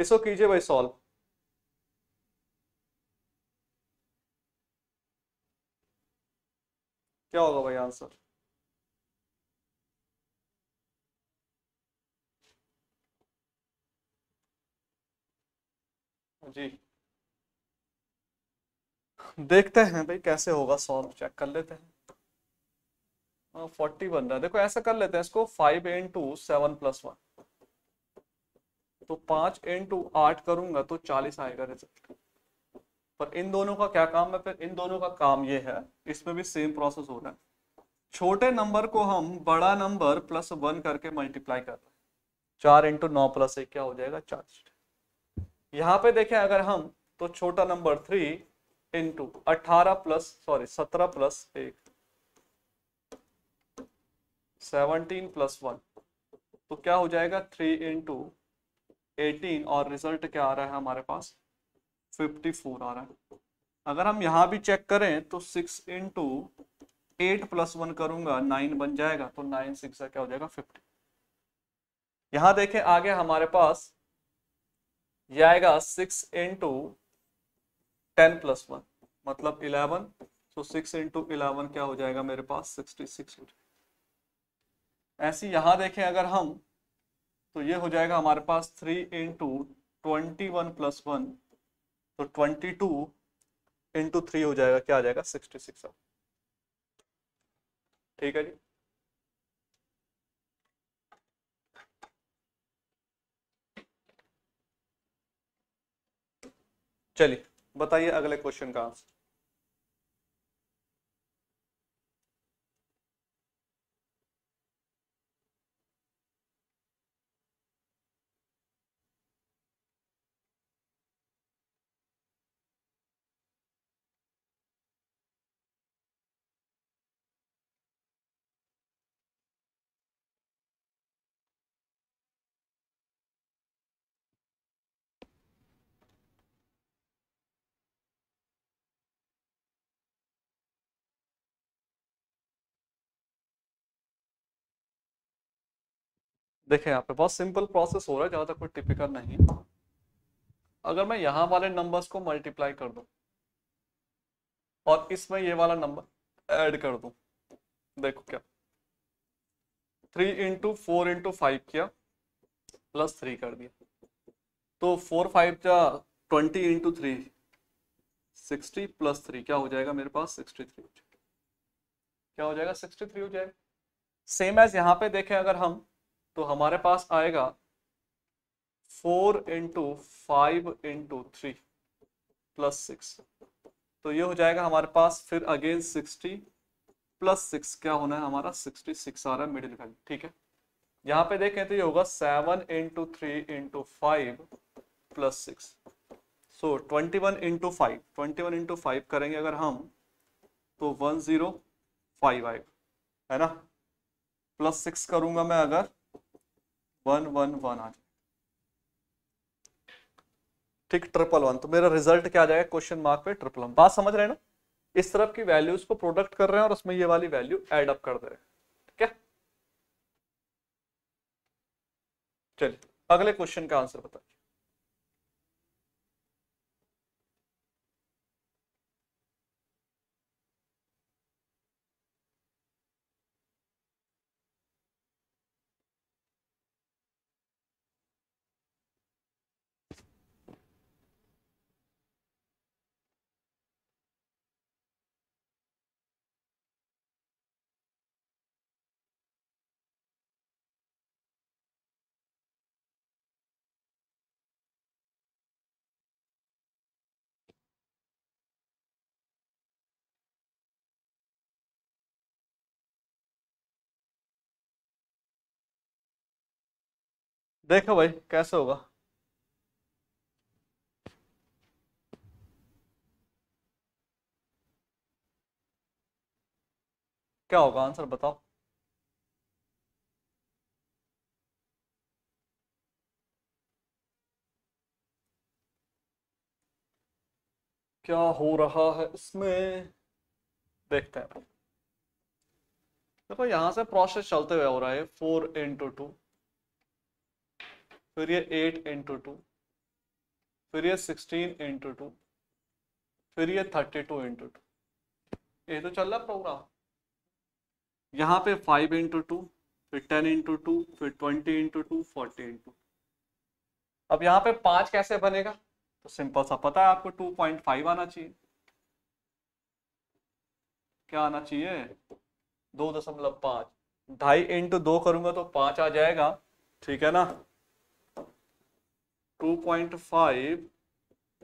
[SPEAKER 1] इसको कीजिए भाई सॉल्व क्या होगा भाई आंसर जी देखते हैं भाई कैसे होगा सॉल्व चेक कर लेते हैं फोर्टी हाँ, बन रहा है देखो ऐसा कर लेते हैं इसको five into seven plus one तो पांच इंटू आठ करूंगा तो चालीस आएगा रिजल्ट पर इन दोनों का क्या काम है फिर इन दोनों का काम ये है इसमें भी सेम प्रोसेस हो रहा है छोटे नंबर को हम बड़ा नंबर प्लस वन करके मल्टीप्लाई कर रहे हैं चार इंटू नौ प्लस एक क्या हो जाएगा चालीस यहाँ पे देखें अगर हम तो छोटा नंबर थ्री इंटू अठारह प्लस सॉरी सत्रह प्लस एक सेवनटीन प्लस वन तो क्या हो जाएगा थ्री इंटू एटीन और रिजल्ट क्या आ रहा है हमारे पास फिफ्टी फोर आ रहा है अगर हम यहाँ भी चेक करें तो six into eight plus one करूंगा नाइन बन जाएगा तो नाइन सिक्स क्या हो जाएगा फिफ्टी यहां देखें आगे हमारे पास ये आएगा six into ten plus one मतलब इलेवन तो सिक्स इंटू इलेवन क्या हो जाएगा मेरे पास सिक्सटी सिक्स ऐसी यहां देखें अगर हम तो ये हो जाएगा हमारे पास three into twenty one plus one तो ट्वेंटी टू इंटू थ्री हो जाएगा क्या आ जाएगा सिक्सटी सिक्स ठीक है जी चलिए बताइए अगले क्वेश्चन का आंसर देखें यहाँ पे बहुत सिंपल प्रोसेस हो रहा है ज़्यादा कोई टिपिकल नहीं अगर मैं यहाँ वाले नंबर्स को मल्टीप्लाई कर दू और इसमें ये वाला नंबर ऐड कर दू देखो क्या three into four into five किया प्लस थ्री कर दिया तो फोर फाइव का twenty into three sixty plus three क्या हो जाएगा मेरे पास सिक्सटी थ्री क्या हो जाएगा सिक्सटी थ्री हो जाएगा सेम एज यहाँ पे देखें अगर हम तो हमारे पास आएगा four into five into three plus six तो ये हो जाएगा हमारे पास फिर अगेन सिक्सटी प्लस सिक्स क्या होना है हमारा सिक्सटी सिक्स आ रहा है मिडिल वैल्यू ठीक है यहाँ पे देखें तो ये होगा seven into three into five plus six so twenty one into five twenty one into five करेंगे अगर हम तो वन जीरो फाइव आएगा है ना प्लस सिक्स करूंगा मैं अगर वन वन वन आ जाएगा ठीक ट्रिपल वन तो मेरा रिजल्ट क्या आ जाएगा क्वेश्चन मार्क पे ट्रिपल वन बात समझ रहे हैं ना इस तरफ की वैल्यूज को प्रोडक्ट कर रहे हैं और उसमें ये वाली वैल्यू एड अप कर दे रहे हैं ठीक है चलिए अगले क्वेश्चन का आंसर बताए देखो भाई कैसे होगा क्या होगा आंसर बताओ क्या हो रहा है इसमें देखते हैं देखो यहां से प्रोसेस चलते हुए हो रहा है फोर इंटू टू फिर ये एट इंटू टू फिर ये सिक्सटीन इंटू टू फिर ये थर्टी टू इंटू टू ये तो चल रहा प्रोग्राम यहाँ पे फाइव इंटू टू फिर टेन इंटू टू फिर twenty into two forty into अब यहाँ पे पांच कैसे बनेगा तो सिंपल सा पता है आपको टू पॉइंट फाइव आना चाहिए क्या आना चाहिए दो दशमलव पांच ढाई इंटू दो करूँगा तो पांच आ जाएगा ठीक है ना two point five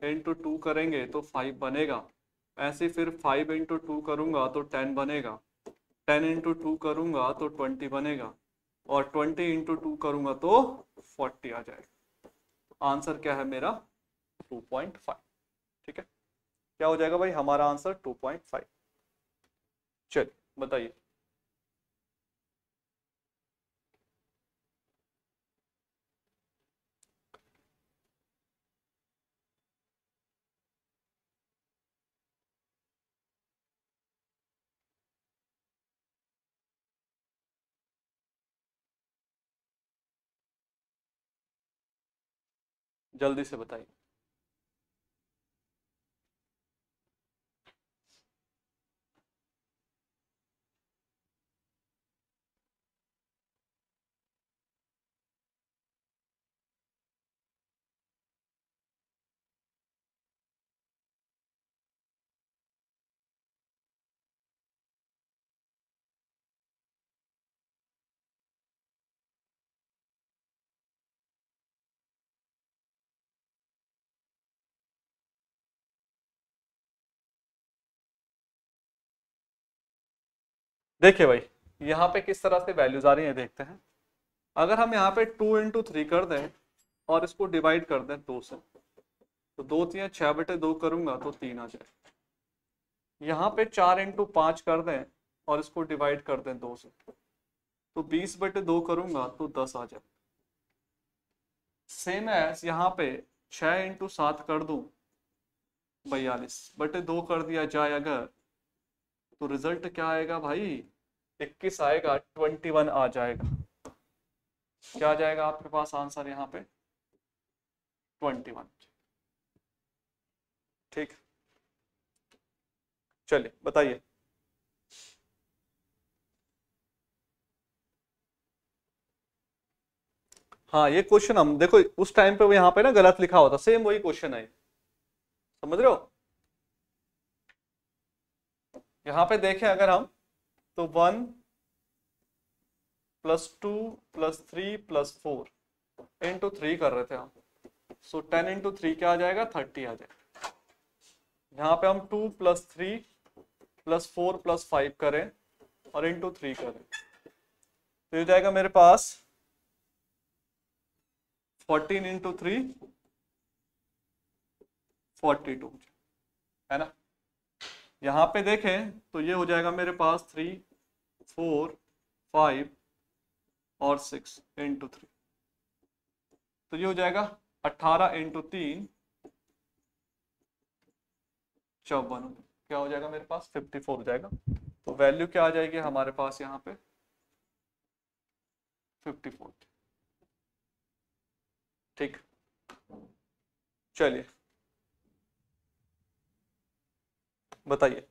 [SPEAKER 1] into two करेंगे तो फाइव बनेगा ऐसे फिर फाइव इंटू टू करूँगा तो टेन बनेगा टेन इंटू टू करूंगा तो ट्वेंटी तो बनेगा और ट्वेंटी इंटू टू करूँगा तो फोर्टी आ जाएगा आंसर क्या है मेरा टू पॉइंट फाइव ठीक है क्या हो जाएगा भाई हमारा आंसर टू पॉइंट फाइव चलिए बताइए जल्दी से बताइए देखिए भाई यहाँ पे किस तरह से वैल्यूज आ रही है देखते हैं अगर हम यहाँ पे टू इंटू थ्री कर दें और इसको डिवाइड कर दें दो से तो दो तीन छह बटे दो करूंगा तो तीन आ जाए यहाँ पे चार इंटू पांच कर दें और इसको डिवाइड कर दें दो से तो बीस बटे दो करूंगा तो दस आ जाए सेम है यहाँ पे छह इंटू सात कर दू बयालीस बटे दो कर दिया जाए अगर तो रिजल्ट क्या आएगा भाई इक्कीस आएगा ट्वेंटी वन आ जाएगा क्या आ जाएगा आपके पास आंसर यहाँ पे ट्वेंटी वन ठीक चलिए बताइए हाँ ये क्वेश्चन हम देखो उस टाइम पे वो यहाँ पे ना गलत लिखा होता सेम वही क्वेश्चन है समझ रहे हो यहाँ पे देखें अगर हम तो one plus two plus three plus four into three कर रहे थे हम सो टेन इंटू थ्री क्या आ जाएगा थर्टी आ जाएगा यहाँ पे हम two plus three plus four plus five करें और इंटू थ्री करें तो ये जाएगा मेरे पास fourteen into three forty two है ना यहाँ पे देखें तो ये हो जाएगा मेरे पास थ्री फोर फाइव और सिक्स इंटू थ्री तो ये हो जाएगा अट्ठारह इंटू तीन चौवन क्या हो जाएगा मेरे पास फिफ्टी फोर हो जाएगा तो वैल्यू क्या आ जाएगी हमारे पास यहाँ पे फिफ्टी फोर ठीक चलिए बताइए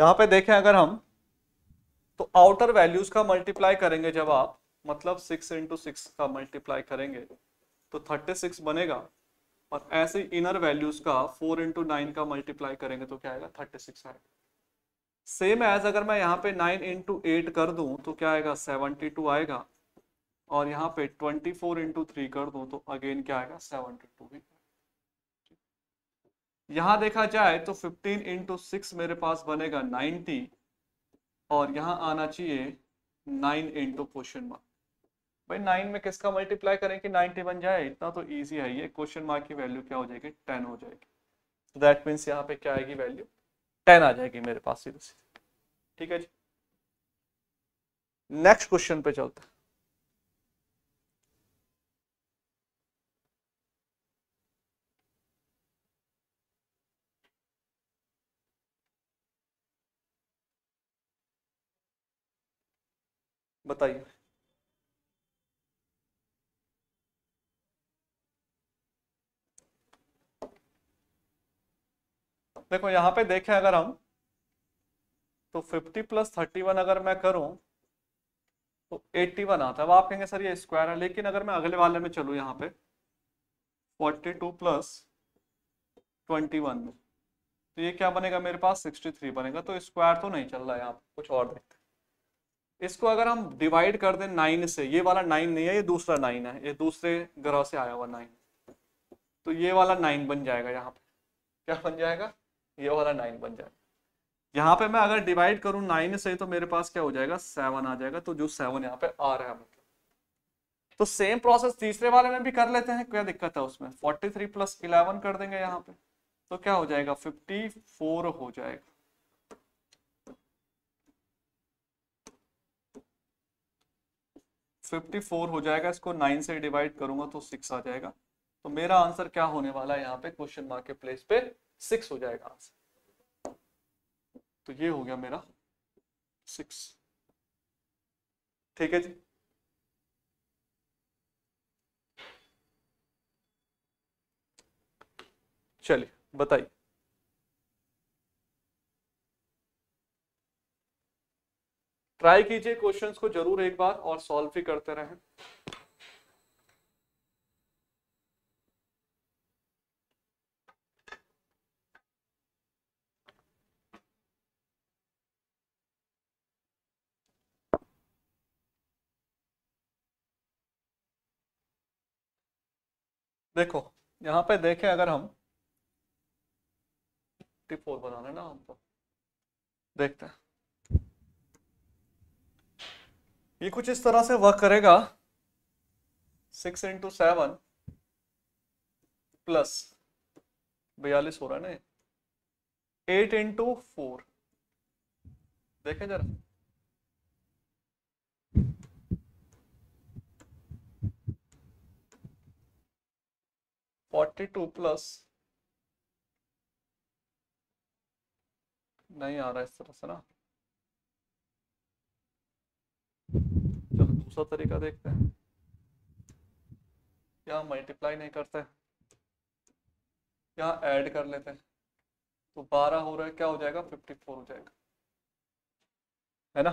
[SPEAKER 1] यहाँ पे देखें अगर हम तो आउटर वैल्यूज का मल्टीप्लाई करेंगे जब आप मतलब सिक्स इंटू सिक्स का मल्टीप्लाई करेंगे तो थर्टी सिक्स बनेगा और ऐसे इनर वैल्यूज का फोर इंटू नाइन का मल्टीप्लाई करेंगे तो क्या आएगा थर्टी सिक्स आएगा सेम एज अगर मैं यहाँ पे नाइन इंटू एट कर दू तो क्या आएगा सेवनटी टू आएगा और यहाँ पे ट्वेंटी फोर इंटू थ्री कर दू तो अगेन क्या आएगा सेवनटी टू भी देखा जाए तो फिफ्टीन इंटू सिक्स मेरे पास बनेगा नाइनटी और यहाँ आना चाहिए नाइन इंटू क्वेश्चन मार्क भाई नाइन में किसका मल्टीप्लाई करें कि नाइनटी बन जाए इतना तो ईजी है ये क्वेश्चन मार्क की वैल्यू क्या हो जाएगी टेन हो जाएगी तो दैट मीन्स यहाँ पे क्या आएगी वैल्यू टेन आ जाएगी मेरे पास सीधे सीधे ठीक है जी नेक्स्ट क्वेश्चन पे चलते हैं बताइए देखो यहां पे देखें अगर हम तो 50 प्लस 31 अगर मैं करूं तो 81 आता है अब आप कहेंगे सर ये स्क्वायर है लेकिन अगर मैं अगले वाले में चलू यहां पे 42 प्लस 21 में तो ये क्या बनेगा मेरे पास 63 बनेगा तो स्क्वायर तो नहीं चल रहा है यहाँ कुछ और देखते इसको अगर हम डिवाइड कर दें नाइन से ये वाला नाइन नहीं है ये दूसरा नाइन है ये दूसरे ग्रह से आया हुआ नाइन तो ये वाला नाइन बन जाएगा यहाँ पे क्या बन जाएगा ये वाला नाइन बन जाएगा यहाँ पे मैं अगर डिवाइड करूँ नाइन से तो मेरे पास क्या हो जाएगा सेवन आ जाएगा तो जो सेवन यहाँ पे आ रहा है मतलब तो सेम प्रोसेस तीसरे वाले में भी कर लेते हैं क्या दिक्कत है उसमें फोर्टी थ्री प्लस इलेवन कर देंगे यहाँ पे तो क्या हो जाएगा फिफ्टी फोर हो जाएगा फिफ्टी फोर हो जाएगा इसको नाइन से डिवाइड करूंगा तो सिक्स आ जाएगा तो मेरा आंसर क्या होने वाला है यहाँ पे क्वेश्चन मार्क के प्लेस पे सिक्स हो जाएगा आंसर तो ये हो गया मेरा सिक्स ठीक है जी चलिए बताइए ट्राई कीजिए क्वेश्चंस को जरूर एक बार और सॉल्व भी करते रहें देखो यहां पे देखें अगर हम टिप फोर बनाना है ना हमको तो देखते हैं ये कुछ इस तरह से वर्क करेगा सिक्स इंटू सेवन प्लस बयालीस हो रहा है ना एट इंटू फोर देखें जरा फोर्टी टू प्लस नहीं आ रहा इस तरह से ना दूसरा तरीका देखते हैं यहाँ मल्टीप्लाई नहीं करते यहाँ ऐड कर लेते हैं तो बारह हो रहा है क्या हो जाएगा फिफ्टी फोर हो जाएगा है ना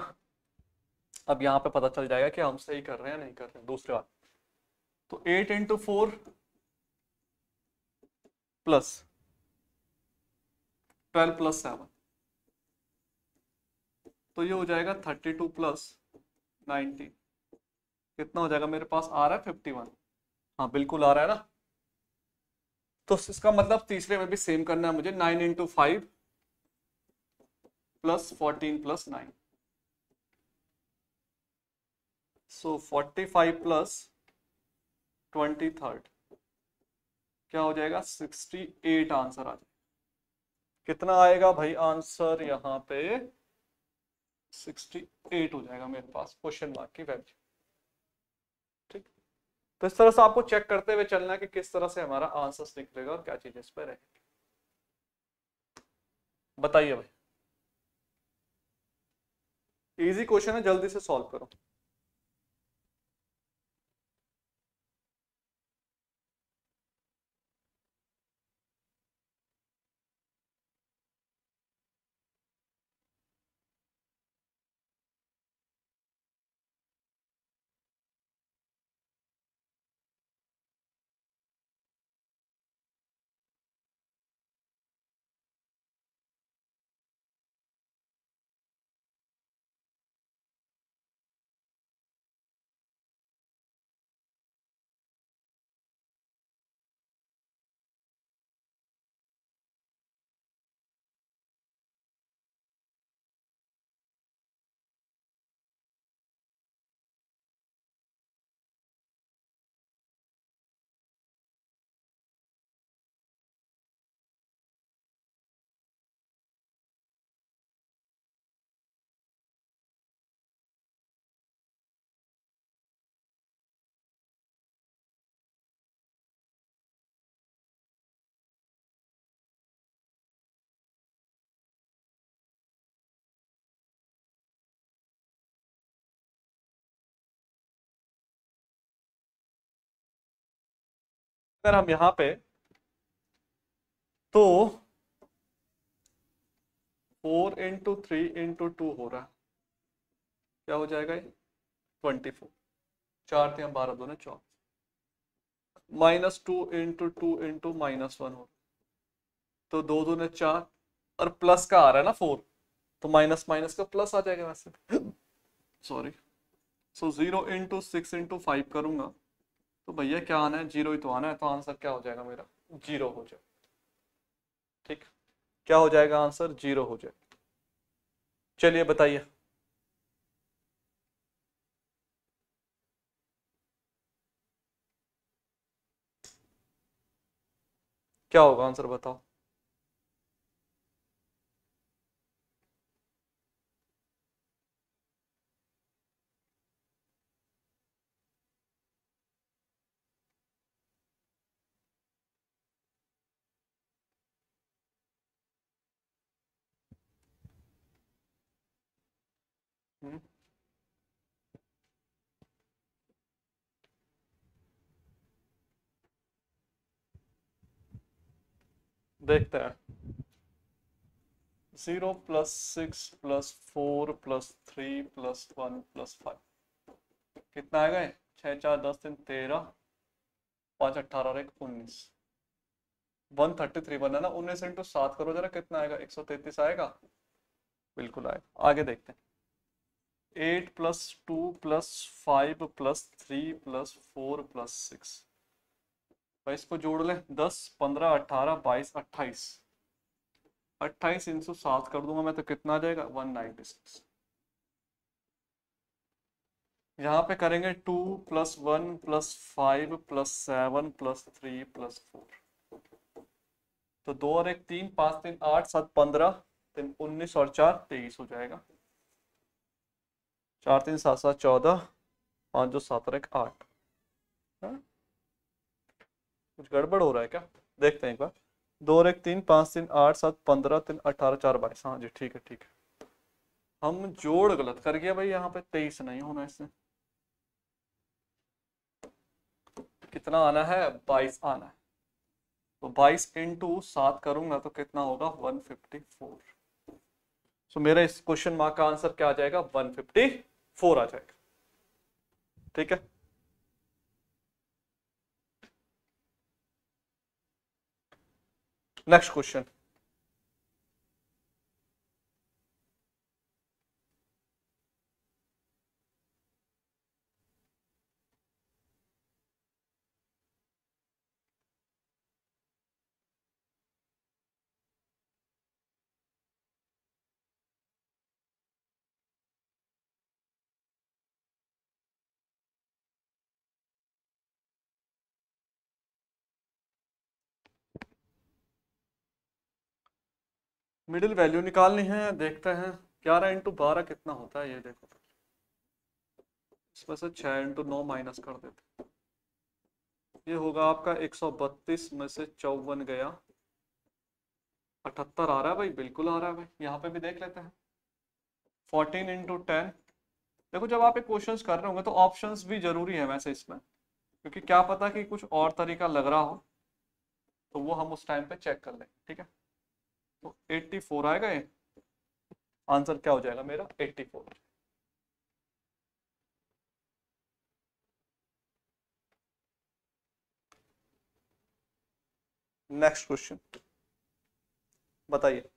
[SPEAKER 1] अब यहाँ पे पता चल जाएगा कि हम सही कर रहे हैं नहीं कर रहे हैं दूसरे बात तो eight into four plus twelve plus seven तो ये हो जाएगा थर्टी टू प्लस नाइनटीन कितना हो जाएगा मेरे पास आ रहा है फिफ्टी वन हाँ बिल्कुल आ रहा है ना तो इसका मतलब तीसरे में भी सेम करना है मुझे nine into five plus fourteen plus nine so forty five plus twenty third क्या हो जाएगा सिक्सटी एट आंसर आ जाएगा कितना आएगा भाई आंसर यहां पे सिक्सटी एट हो जाएगा मेरे पास क्वेश्चन मार्क की वैल्यू तो इस तरह से आपको चेक करते हुए चलना है कि किस तरह से हमारा आंसर निकलेगा और क्या चीजें इस पर रहेगी बताइए भाई इजी क्वेश्चन है जल्दी से सॉल्व करो अगर हम यहां पे तो four into three into two हो रहा क्या हो जाएगा ये ट्वेंटी फोर चार हम बारह दो ना चौबीस minus two into two into minus one हो तो दो दो ने चार और प्लस का आ रहा है ना फोर तो माइनस माइनस का प्लस आ जाएगा वैसे sorry so zero into six into five करूंगा तो भैया क्या आना है जीरो ही तो आना है तो आंसर क्या हो जाएगा मेरा जीरो हो जाए ठीक क्या हो जाएगा आंसर जीरो हो जाए चलिए बताइए क्या होगा आंसर बताओ देखते हैं zero plus six plus four plus three plus one plus five कितना आएगा छः चार दस तीन तेरह पाँच अट्ठारह और एक उन्नीस वन थर्टी थ्री बना ना उन्नीस इंटू सात करो जरा कितना आएगा एक सौ तैतीस आएगा बिल्कुल आएगा आगे देखते हैं eight plus two plus five plus three plus four plus six भाई तो इसको जोड़ लें दस पंद्रह अट्ठारह बाईस अट्ठाईस अट्ठाईस इन सौ सात कर दूंगा मैं तो कितना आ जाएगा वन नाइन्टी सिक्स यहाँ पे करेंगे two plus one plus five plus seven plus three plus four तो दो और एक तीन पाँच तीन आठ सात पंद्रह तीन उन्नीस और चार तेईस हो जाएगा चार तीन सात सात चौदह पाँच दो सात और एक आठ हाँ? कुछ गड़बड़ हो रहा है क्या देखते हैं एक बार दो एक तीन पाँच तीन आठ सात पंद्रह तीन अठारह चार बाईस हाँ जी ठीक है ठीक है हम जोड़ गलत कर गया भाई यहाँ पे तेईस नहीं होना इससे कितना आना है बाईस आना है तो बाईस इंटू सात करूंगा तो कितना होगा वन फिफ्टी फोर सो मेरा इस क्वेश्चन मार्क का आंसर क्या आ जाएगा वन फिफ्टी फोर आ जाएगा ठीक है नेक्स्ट क्वेश्चन मिडिल वैल्यू निकालनी है देखते हैं ग्यारह इंटू बारह कितना होता है ये देखो इसमें से छः इंटू नौ माइनस कर देते ये होगा आपका एक सौ बत्तीस में से चौवन गया अठहत्तर आ रहा है भाई बिल्कुल आ रहा है भाई यहाँ पे भी देख लेते हैं फोर्टीन इंटू टेन देखो जब आप एक क्वेश्चन कर रहे होंगे तो ऑप्शन भी जरूरी है वैसे इसमें क्योंकि क्या पता कि कुछ और तरीका लग रहा हो तो वो हम उस टाइम पे चेक कर लें ठीक है तो 84 आएगा ये आंसर क्या हो जाएगा मेरा 84 नेक्स्ट क्वेश्चन बताइए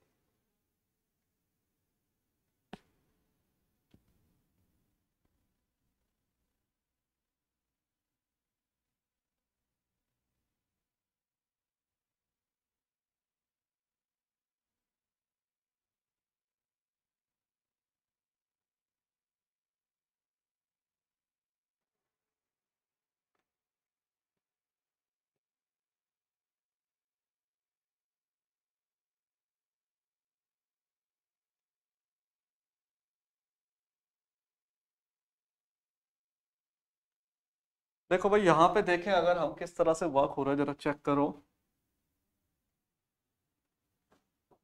[SPEAKER 1] देखो भाई यहाँ पे देखें अगर हम किस तरह से वर्क हो रहा है जरा चेक करो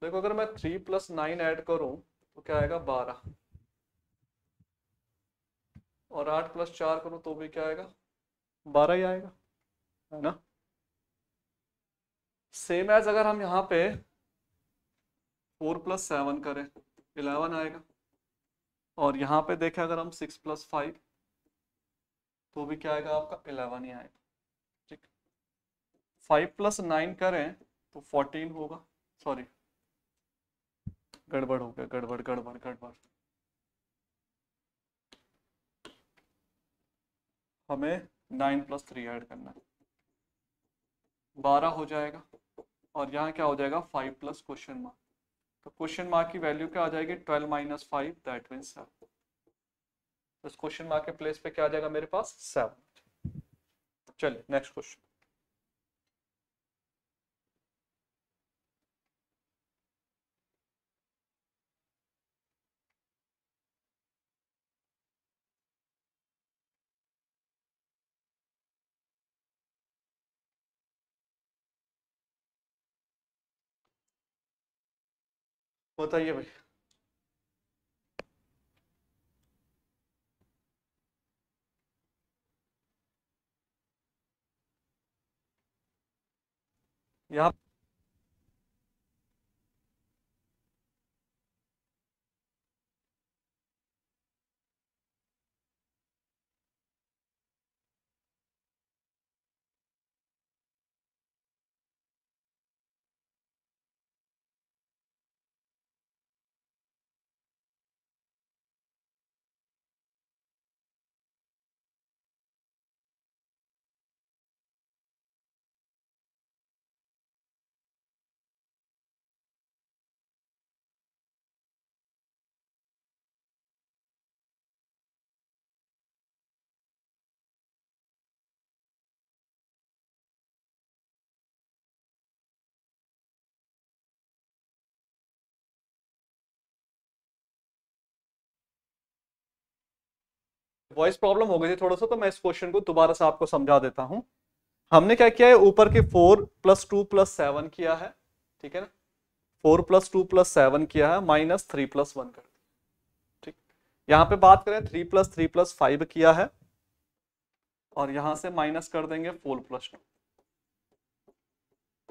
[SPEAKER 1] देखो अगर मैं थ्री प्लस नाइन एड करूं तो क्या आएगा बारह और आठ प्लस चार करूं तो भी क्या आएगा बारह ही आएगा है ना सेम एज अगर हम यहाँ पे फोर प्लस सेवन करें इलेवन आएगा और यहाँ पे देखें अगर हम सिक्स प्लस फाइव तो भी क्या आएगा आपका इलेवन ही आएगा ठीक फाइव प्लस नाइन करें तो फोर्टीन होगा सॉरी गड़बड़ हो गया गड़बड़ गड़बड़ गड़बड़ हमें नाइन प्लस थ्री ऐड करना है बारह हो जाएगा और यहाँ क्या हो जाएगा फाइव प्लस क्वेश्चन मार्क तो क्वेश्चन मार्क की वैल्यू क्या आ जाएगी twelve minus five that mean seven तो इस क्वेश्चन मार्क के प्लेस पे क्या आ जाएगा मेरे पास सेवन चलिए नेक्स्ट क्वेश्चन बताइए भाई Yap. वॉइस प्रॉब्लम हो गई थी थोड़ा सा तो मैं इस क्वेश्चन को दोबारा से आपको समझा देता हूं हमने क्या किया है ऊपर के four plus two plus seven किया है ठीक है ना four plus two plus seven किया है माइनस थ्री प्लस वन कर दिया ठीक यहां पे बात करें three plus three plus five किया है और यहां से माइनस कर देंगे फोर प्लस टू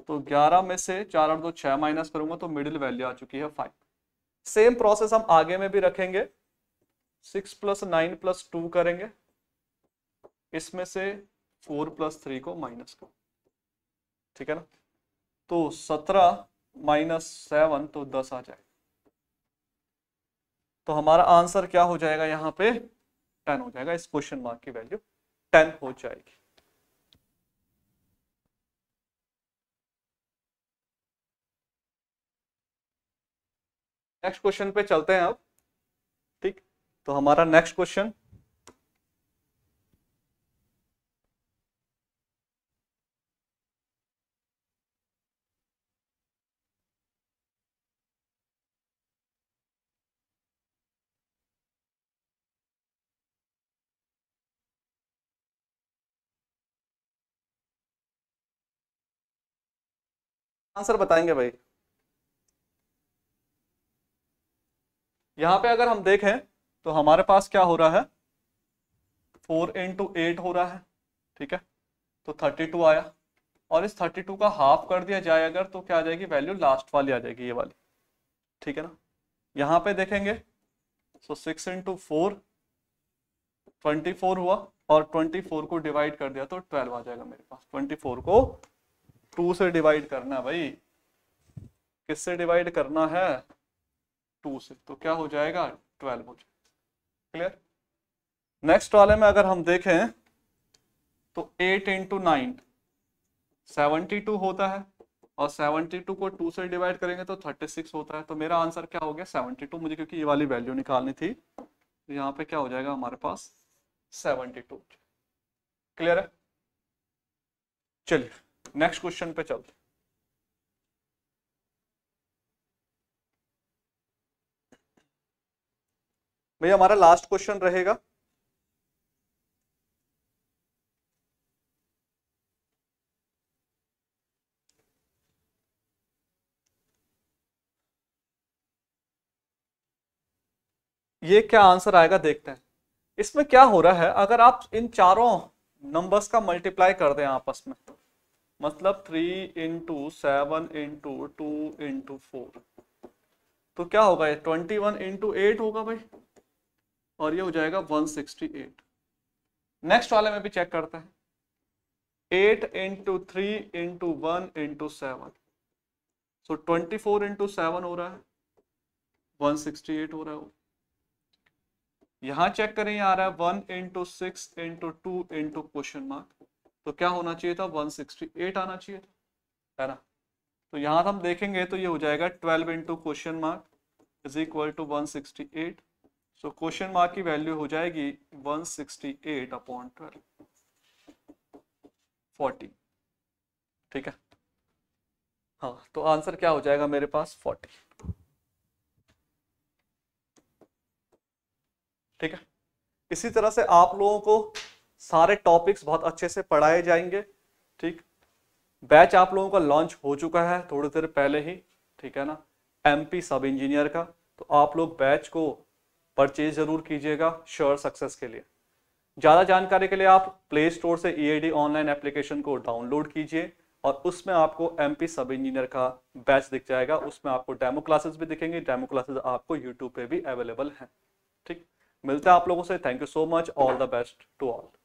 [SPEAKER 1] तो ग्यारह में से चार और दो छह माइनस करूंगा तो मिडिल वैल्यू आ चुकी है फाइव सेम प्रोसेस हम आगे में भी रखेंगे six plus nine plus two करेंगे इसमें से फोर प्लस थ्री को माइनस करो ठीक है ना तो सत्रह माइनस सेवन तो दस आ जाएगा तो हमारा आंसर क्या हो जाएगा यहां पे टेन हो जाएगा इस क्वेश्चन मार्क की वैल्यू टेन हो जाएगी नेक्स्ट क्वेश्चन पे चलते हैं अब तो हमारा नेक्स्ट क्वेश्चन आंसर बताएंगे भाई यहां पे अगर हम देखें तो हमारे पास क्या हो रहा है फोर इंटू एट हो रहा है ठीक है तो थर्टी टू आया और इस थर्टी टू का हाफ कर दिया जाए अगर तो क्या आ जाएगी वैल्यू लास्ट वाली आ जाएगी ये वाली ठीक है ना यहाँ पे देखेंगे so six into four twenty four हुआ और ट्वेंटी फोर को डिवाइड कर दिया तो ट्वेल्व आ जाएगा मेरे पास ट्वेंटी फोर को टू से डिवाइड करना भाई किससे डिवाइड करना है टू से तो क्या हो जाएगा ट्वेल्व हो जाएगा क्लियर नेक्स्ट वाले में अगर हम देखें तो eight into nine seventy two होता है और सेवनटी टू को टू से डिवाइड करेंगे तो थर्टी सिक्स होता है तो मेरा आंसर क्या हो गया सेवनटी टू मुझे क्योंकि ये वाली वैल्यू निकालनी थी तो यहाँ पे क्या हो जाएगा हमारे पास सेवनटी टू क्लियर है चलिए नेक्स्ट क्वेश्चन पे चलते भैया हमारा लास्ट क्वेश्चन रहेगा ये क्या आंसर आएगा देखते हैं इसमें क्या हो रहा है अगर आप इन चारों नंबर्स का मल्टीप्लाई कर दें आपस में मतलब three into seven into two into four तो क्या होगा ये ट्वेंटी वन इंटू एट होगा भाई और ये हो जाएगा 168 नेक्स्ट वाले में भी चेक करते हैं eight into three into one into seven so twenty four into seven हो रहा है 168 हो रहा है यहां चेक करें आ रहा है 1 into six into two into question mark तो क्या होना चाहिए था वन सिक्सटी एट आना चाहिए था है ना तो यहाँ हम देखेंगे तो ये हो जाएगा twelve into question mark is equal to one sixty eight so question mark की वैल्यू हो जाएगी 168 सिक्सटी एट अपॉन ट्वेल्व ठीक है हाँ तो आंसर क्या हो जाएगा मेरे पास फोर्टी ठीक है इसी तरह से आप लोगों को सारे टॉपिक्स बहुत अच्छे से पढ़ाए जाएंगे ठीक बैच आप लोगों का लॉन्च हो चुका है थोड़ी देर पहले ही ठीक है ना एमपी सब इंजीनियर का तो आप लोग बैच को परचेज जरूर कीजिएगा श्योर सक्सेस के लिए ज़्यादा जानकारी के लिए आप प्ले स्टोर से ई ऑनलाइन एप्लीकेशन को डाउनलोड कीजिए और उसमें आपको एम पी सब इंजीनियर का बैच दिख जाएगा उसमें आपको डेमो क्लासेस भी दिखेंगे डेमो क्लासेस आपको यूट्यूब पे भी अवेलेबल हैं ठीक मिलता है आप लोगों से thank you so much all the best to all